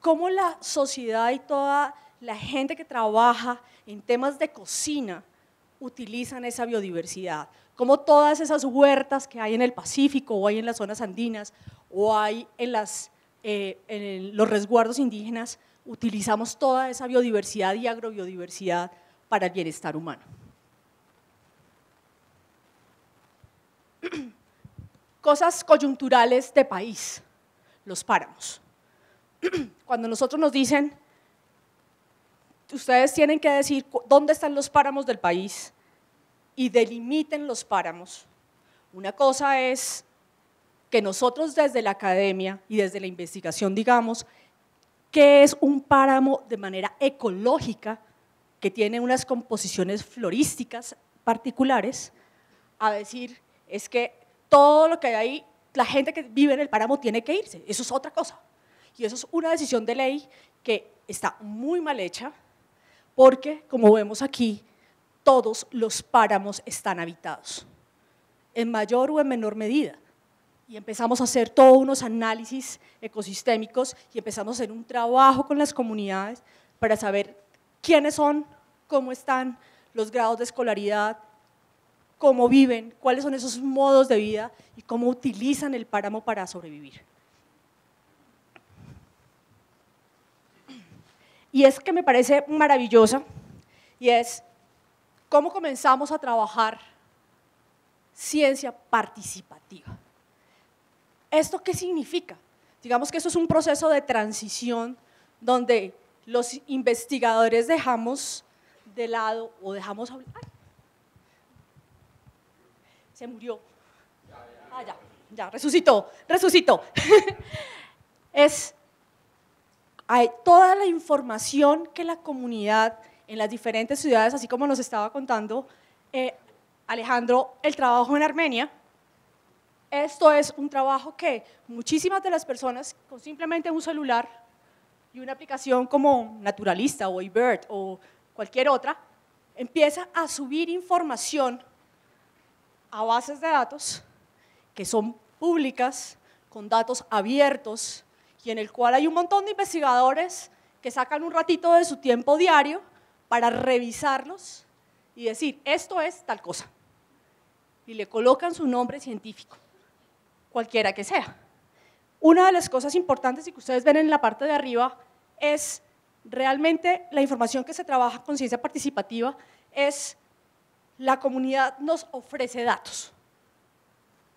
cómo la sociedad y toda la gente que trabaja en temas de cocina utilizan esa biodiversidad, cómo todas esas huertas que hay en el Pacífico o hay en las zonas andinas o hay en las eh, en los resguardos indígenas utilizamos toda esa biodiversidad y agrobiodiversidad para el bienestar humano. Cosas coyunturales de país, los páramos. Cuando nosotros nos dicen, ustedes tienen que decir dónde están los páramos del país y delimiten los páramos. Una cosa es que nosotros desde la academia y desde la investigación digamos que es un páramo de manera ecológica, que tiene unas composiciones florísticas particulares, a decir, es que todo lo que hay ahí, la gente que vive en el páramo tiene que irse, eso es otra cosa. Y eso es una decisión de ley que está muy mal hecha, porque como vemos aquí, todos los páramos están habitados, en mayor o en menor medida y empezamos a hacer todos unos análisis ecosistémicos y empezamos a hacer un trabajo con las comunidades para saber quiénes son, cómo están, los grados de escolaridad, cómo viven, cuáles son esos modos de vida y cómo utilizan el páramo para sobrevivir. Y es que me parece maravillosa y es cómo comenzamos a trabajar ciencia participativa. ¿Esto qué significa? Digamos que eso es un proceso de transición donde los investigadores dejamos de lado o dejamos hablar. Se murió. Ah, ya, ya, resucitó, resucitó. es hay toda la información que la comunidad en las diferentes ciudades, así como nos estaba contando eh, Alejandro, el trabajo en Armenia, esto es un trabajo que muchísimas de las personas con simplemente un celular y una aplicación como Naturalista o eBird o cualquier otra, empieza a subir información a bases de datos que son públicas, con datos abiertos y en el cual hay un montón de investigadores que sacan un ratito de su tiempo diario para revisarlos y decir, esto es tal cosa. Y le colocan su nombre científico cualquiera que sea. Una de las cosas importantes y que ustedes ven en la parte de arriba es realmente la información que se trabaja con ciencia participativa es la comunidad nos ofrece datos.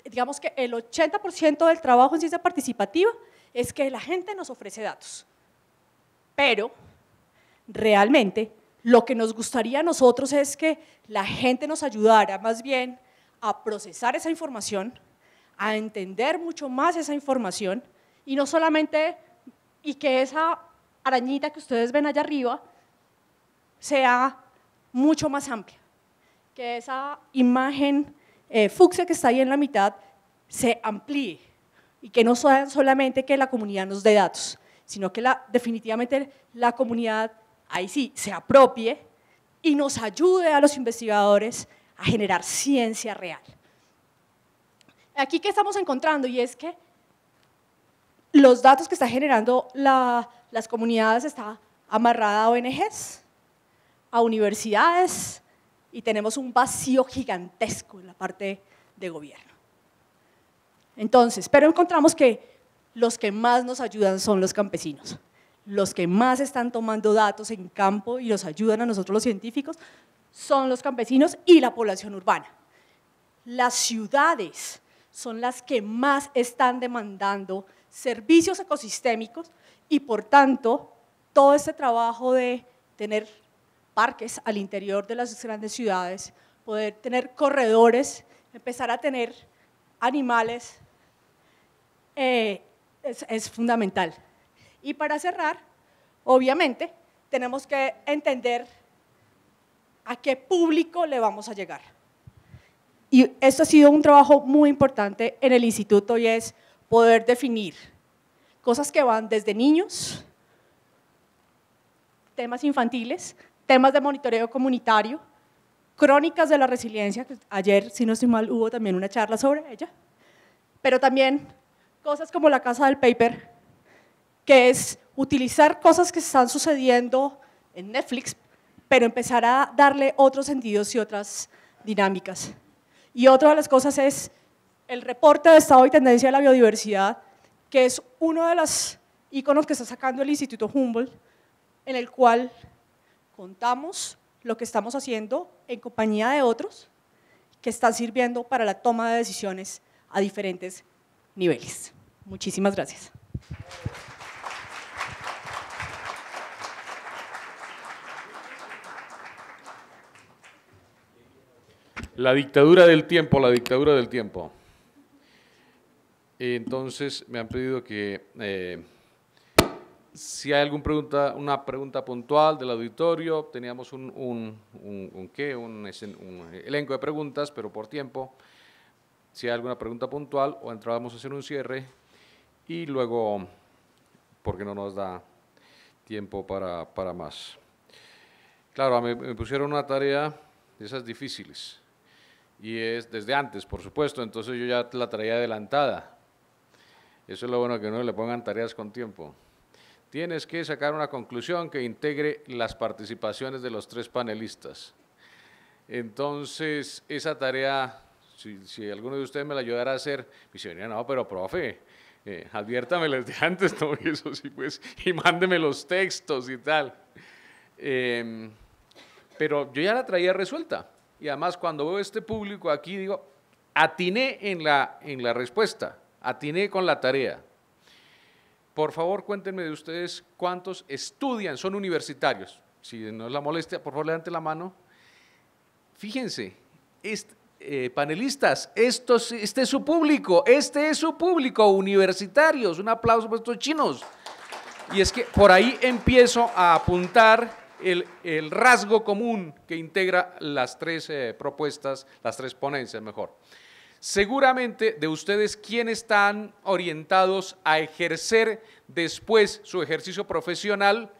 Digamos que el 80% del trabajo en ciencia participativa es que la gente nos ofrece datos. Pero realmente lo que nos gustaría a nosotros es que la gente nos ayudara más bien a procesar esa información, a entender mucho más esa información y no solamente, y que esa arañita que ustedes ven allá arriba sea mucho más amplia, que esa imagen eh, fucsia que está ahí en la mitad se amplíe y que no solamente que la comunidad nos dé datos, sino que la, definitivamente la comunidad ahí sí se apropie y nos ayude a los investigadores a generar ciencia real. Aquí ¿qué estamos encontrando y es que los datos que está generando las comunidades está amarrada a ONGs, a universidades y tenemos un vacío gigantesco en la parte de gobierno. Entonces, pero encontramos que los que más nos ayudan son los campesinos, los que más están tomando datos en campo y los ayudan a nosotros los científicos son los campesinos y la población urbana. Las ciudades son las que más están demandando servicios ecosistémicos y por tanto todo este trabajo de tener parques al interior de las grandes ciudades, poder tener corredores, empezar a tener animales, eh, es fundamental. Y para cerrar, obviamente, tenemos que entender a qué público le vamos a llegar. Y esto ha sido un trabajo muy importante en el instituto y es poder definir cosas que van desde niños, temas infantiles, temas de monitoreo comunitario, crónicas de la resiliencia, que ayer, si no estoy mal, hubo también una charla sobre ella, pero también cosas como la casa del paper, que es utilizar cosas que están sucediendo en Netflix, pero empezar a darle otros sentidos y otras dinámicas. Y otra de las cosas es el reporte de estado y tendencia de la biodiversidad, que es uno de los iconos que está sacando el Instituto Humboldt, en el cual contamos lo que estamos haciendo en compañía de otros que están sirviendo para la toma de decisiones a diferentes niveles. Muchísimas gracias. La dictadura del tiempo, la dictadura del tiempo. Entonces me han pedido que eh, si hay alguna pregunta, una pregunta puntual del auditorio, teníamos un, un, un, qué, un, elenco de preguntas, pero por tiempo, si hay alguna pregunta puntual o entrábamos a hacer un cierre y luego, porque no nos da tiempo para, para más. Claro, me pusieron una tarea de esas difíciles y es desde antes, por supuesto, entonces yo ya la traía adelantada. Eso es lo bueno que no le pongan tareas con tiempo. Tienes que sacar una conclusión que integre las participaciones de los tres panelistas. Entonces, esa tarea, si, alguno de ustedes me la ayudara a hacer, me dice, no, pero profe, eh, desde antes, Y eso sí, pues, y mándeme los textos y tal. Em, pero yo ya la traía resuelta. Y además cuando veo este público aquí, digo, atiné en la, en la respuesta, atiné con la tarea. Por favor, cuéntenme de ustedes cuántos estudian, son universitarios. Si no es la molestia, por favor, levante la mano. Fíjense, eh, panelistas, este es su público, este es su público, universitarios. Un aplauso para estos chinos. Y es que por ahí empiezo a apuntar el, rasgo común que integra las tres eh, propuestas, las tres ponencias mejor. Seguramente de ustedes ¿quiénes están orientados a ejercer después su ejercicio profesional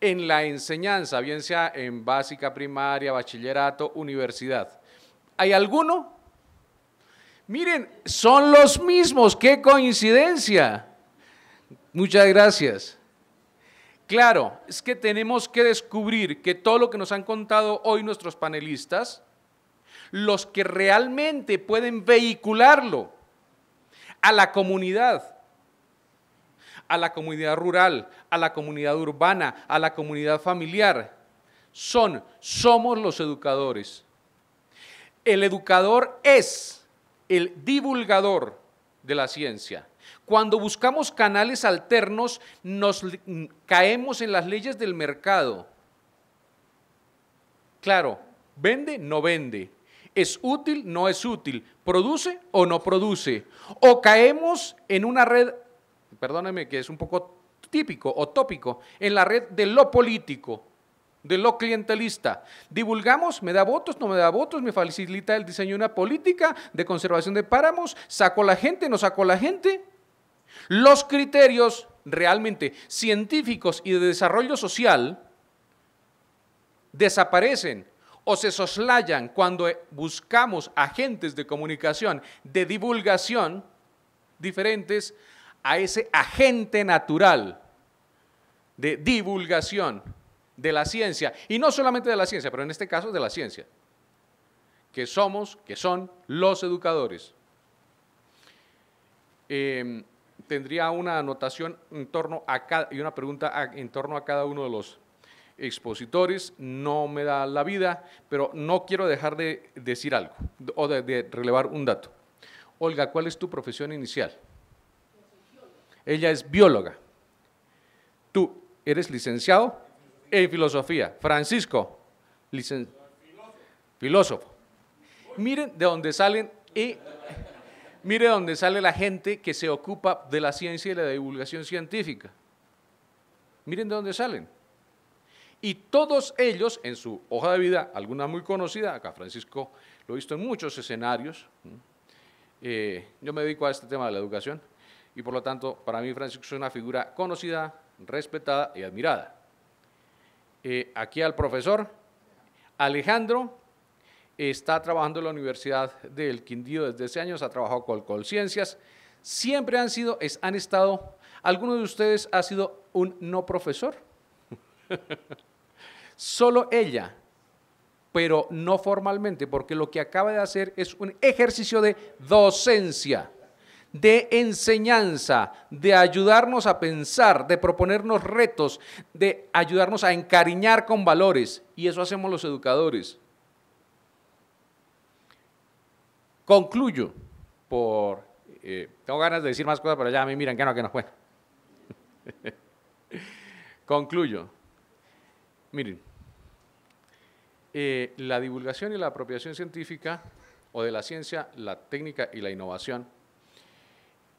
en la enseñanza, bien sea en básica, primaria, bachillerato, universidad. ¿Hay alguno? Miren, son los mismos, qué coincidencia. Muchas gracias. Claro, es que tenemos que descubrir que todo lo que nos han contado hoy nuestros panelistas, los que realmente pueden vehicularlo a la comunidad, a la comunidad rural, a la comunidad urbana, a la comunidad familiar, son, somos los educadores. El educador es el divulgador de la ciencia. Cuando buscamos canales alternos, nos mm, caemos en las leyes del mercado. Claro, vende, no vende. ¿Es útil? ¿No es útil? ¿Produce o no produce? O caemos en una red, perdóneme que es un poco típico o tópico, en la red de lo político, de lo clientelista. Divulgamos, me da votos, no me da votos, me facilita el diseño de una política de conservación de páramos, Sacó la gente, no sacó la gente. Los criterios realmente científicos y de desarrollo social desaparecen o se soslayan cuando buscamos agentes de comunicación, de divulgación, diferentes a ese agente natural de divulgación de la ciencia, y no solamente de la ciencia, pero en este caso de la ciencia, que somos, que son los educadores. Em, tendría una anotación en torno a cada, y una pregunta en torno a cada uno de los expositores, no me da la vida, pero no quiero dejar de decir algo o de, relevar un dato. Olga, ¿cuál es tu profesión inicial? Ella es bióloga. Tú eres licenciado en filosofía. Francisco, filósofo. Miren de dónde salen y... Mire dónde sale la gente que se ocupa de la ciencia y la divulgación científica. Miren de dónde salen. Y todos ellos, en su hoja de vida, alguna muy conocida, acá Francisco lo he visto en muchos escenarios, eh, yo me dedico a este tema de la educación, y por lo tanto, para mí Francisco es una figura conocida, respetada y admirada. Eh, aquí al profesor Alejandro está trabajando en la Universidad del Quindío desde ese años, ha trabajado con Colciencias, siempre han sido, han estado, alguno de ustedes ha sido un no profesor, solo ella, pero no formalmente, porque lo que acaba de hacer es un ejercicio de docencia de enseñanza, de ayudarnos a pensar, de proponernos retos, de ayudarnos a encariñar con valores. Y eso hacemos los educadores. Concluyo por... Eh, tengo ganas de decir más cosas, pero ya mí miran que no, que no. Bueno. Concluyo. Miren, eh, la divulgación y la apropiación científica o de la ciencia, la técnica y la innovación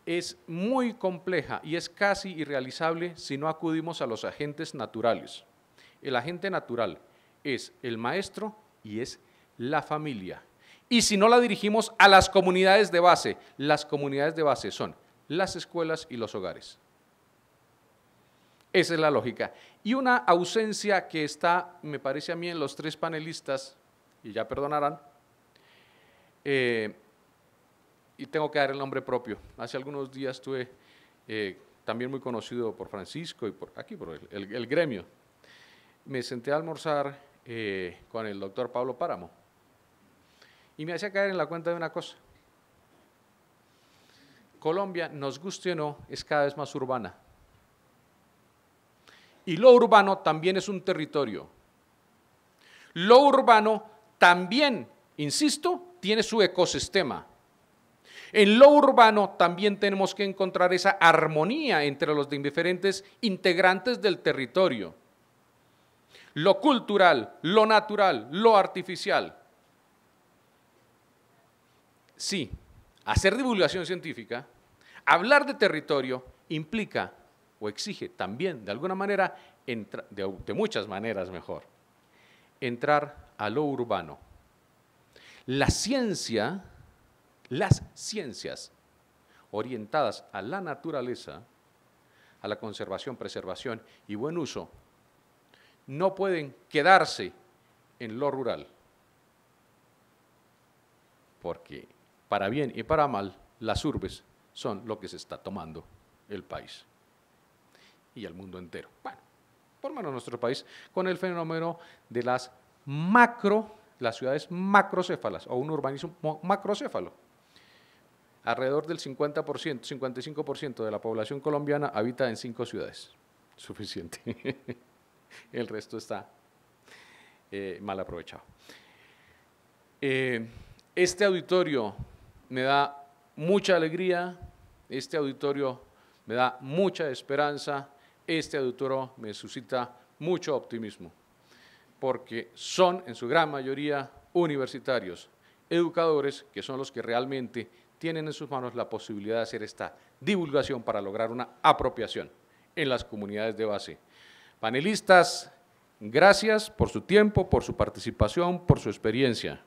es muy compleja y es casi irrealizable si no acudimos a los agentes naturales. El agente natural es el maestro y es la familia, y si no la dirigimos a las comunidades de base. Las comunidades de base son las escuelas y los hogares. Esa es la lógica. Y una ausencia que está, me parece a mí, en los tres panelistas, y ya perdonarán, eh, y tengo que dar el nombre propio. Hace algunos días estuve, eh, también muy conocido por Francisco y por aquí, por el, gremio, me senté a almorzar eh, con el doctor Pablo Páramo y me hacía caer en la cuenta de una cosa. Colombia, nos guste o no, es cada vez más urbana. Y lo urbano también es un territorio. Lo urbano también, insisto, tiene su ecosistema. En lo urbano también tenemos que encontrar esa armonía entre los diferentes integrantes del territorio. Lo cultural, lo natural, lo artificial. Sí, hacer divulgación científica, hablar de territorio implica o exige también, de alguna manera, de, de muchas maneras mejor, entrar a lo urbano. La ciencia, las ciencias orientadas a la naturaleza, a la conservación, preservación y buen uso, no pueden quedarse en lo rural. Porque para bien y para mal, las urbes son lo que se está tomando el país y el mundo entero. Bueno, por menos nuestro país, con el fenómeno de las macro, las ciudades macrocéfalas o un urbanismo macrocéfalo. Alrededor del 50%, 55% de la población colombiana habita en cinco ciudades. Suficiente. el resto está eh, mal aprovechado. Eh, este auditorio me da mucha alegría, este auditorio me da mucha esperanza, este auditorio me suscita mucho optimismo, porque son en su gran mayoría universitarios, educadores, que son los que realmente tienen en sus manos la posibilidad de hacer esta divulgación para lograr una apropiación en las comunidades de base. Panelistas, gracias por su tiempo, por su participación, por su experiencia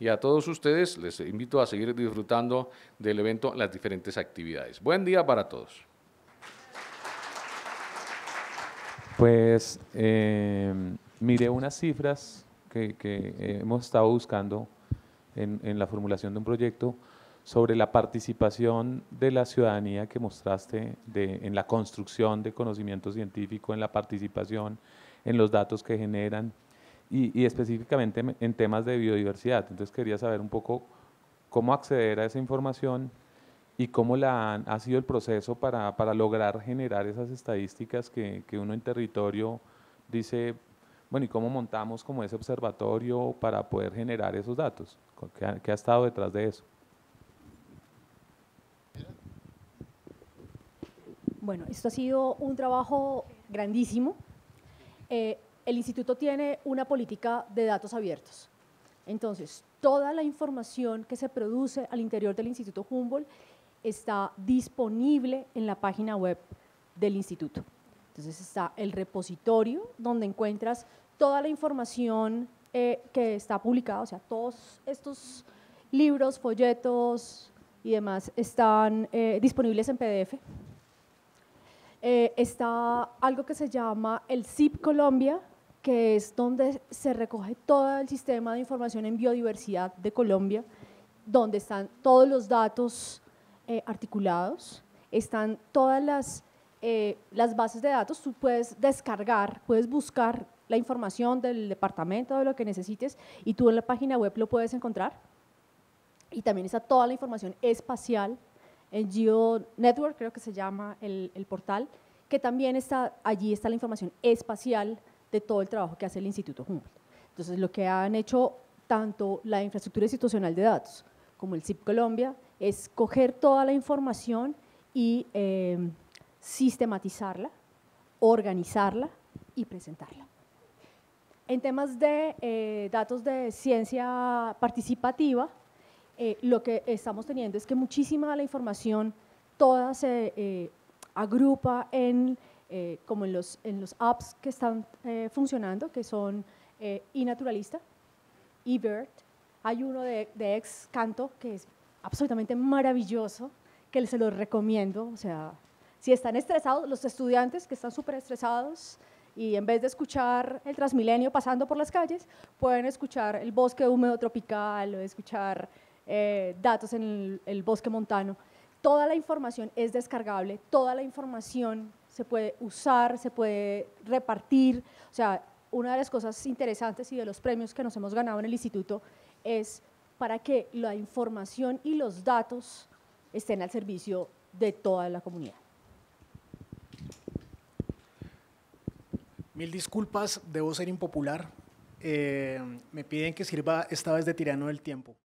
y a todos ustedes les invito a seguir disfrutando del evento, las diferentes actividades. Buen día para todos. Pues eh, miré unas cifras que, hemos estado buscando en, la formulación de un proyecto sobre la participación de la ciudadanía que mostraste en la construcción de conocimiento científico, en la participación, en los datos que generan y, específicamente en temas de biodiversidad. Entonces quería saber un poco cómo acceder a esa información y cómo la ha sido el proceso para, para lograr generar esas estadísticas que, uno en territorio dice, bueno, y cómo montamos como ese observatorio para poder generar esos datos, qué ha, estado detrás de eso. Bueno, esto ha sido un trabajo grandísimo. Eh, el instituto tiene una política de datos abiertos. Entonces, toda la información que se produce al interior del Instituto Humboldt está disponible en la página web del instituto. Entonces está el repositorio donde encuentras toda la información eh, que está publicada, o sea, todos estos libros, folletos y demás están eh, disponibles en PDF. Eh, está algo que se llama el SIP Colombia, que es donde se recoge todo el sistema de información en biodiversidad de Colombia, donde están todos los datos eh, articulados, están todas las, eh, las bases de datos, tú puedes descargar, puedes buscar la información del departamento, de lo que necesites, y tú en la página web lo puedes encontrar. Y también está toda la información espacial en Geo Network, creo que se llama el, el portal, que también está, allí está la información espacial de todo el trabajo que hace el Instituto Humboldt. Entonces, lo que han hecho tanto la infraestructura institucional de datos como el CIP Colombia es coger toda la información y em, sistematizarla, organizarla y presentarla. En temas de eh, datos de ciencia participativa, eh, lo que estamos teniendo es que muchísima de la información toda se eh, agrupa en eh, como en los, en los apps que están eh, funcionando, que son iNaturalista, eh, eBird. Hay uno de, de ex canto que es absolutamente maravilloso, que se los recomiendo. O sea, si están estresados, los estudiantes que están súper estresados y en vez de escuchar el Transmilenio pasando por las calles, pueden escuchar el bosque húmedo tropical o escuchar datos en el, bosque montano. Toda la información es descargable, toda la información se puede usar, se puede repartir. O sea, una de las cosas interesantes y de los premios que nos hemos ganado en el instituto es para que la información y los datos estén al servicio de toda la comunidad. Mil disculpas, debo ser impopular. Eh, me piden que sirva esta vez de tirano del tiempo.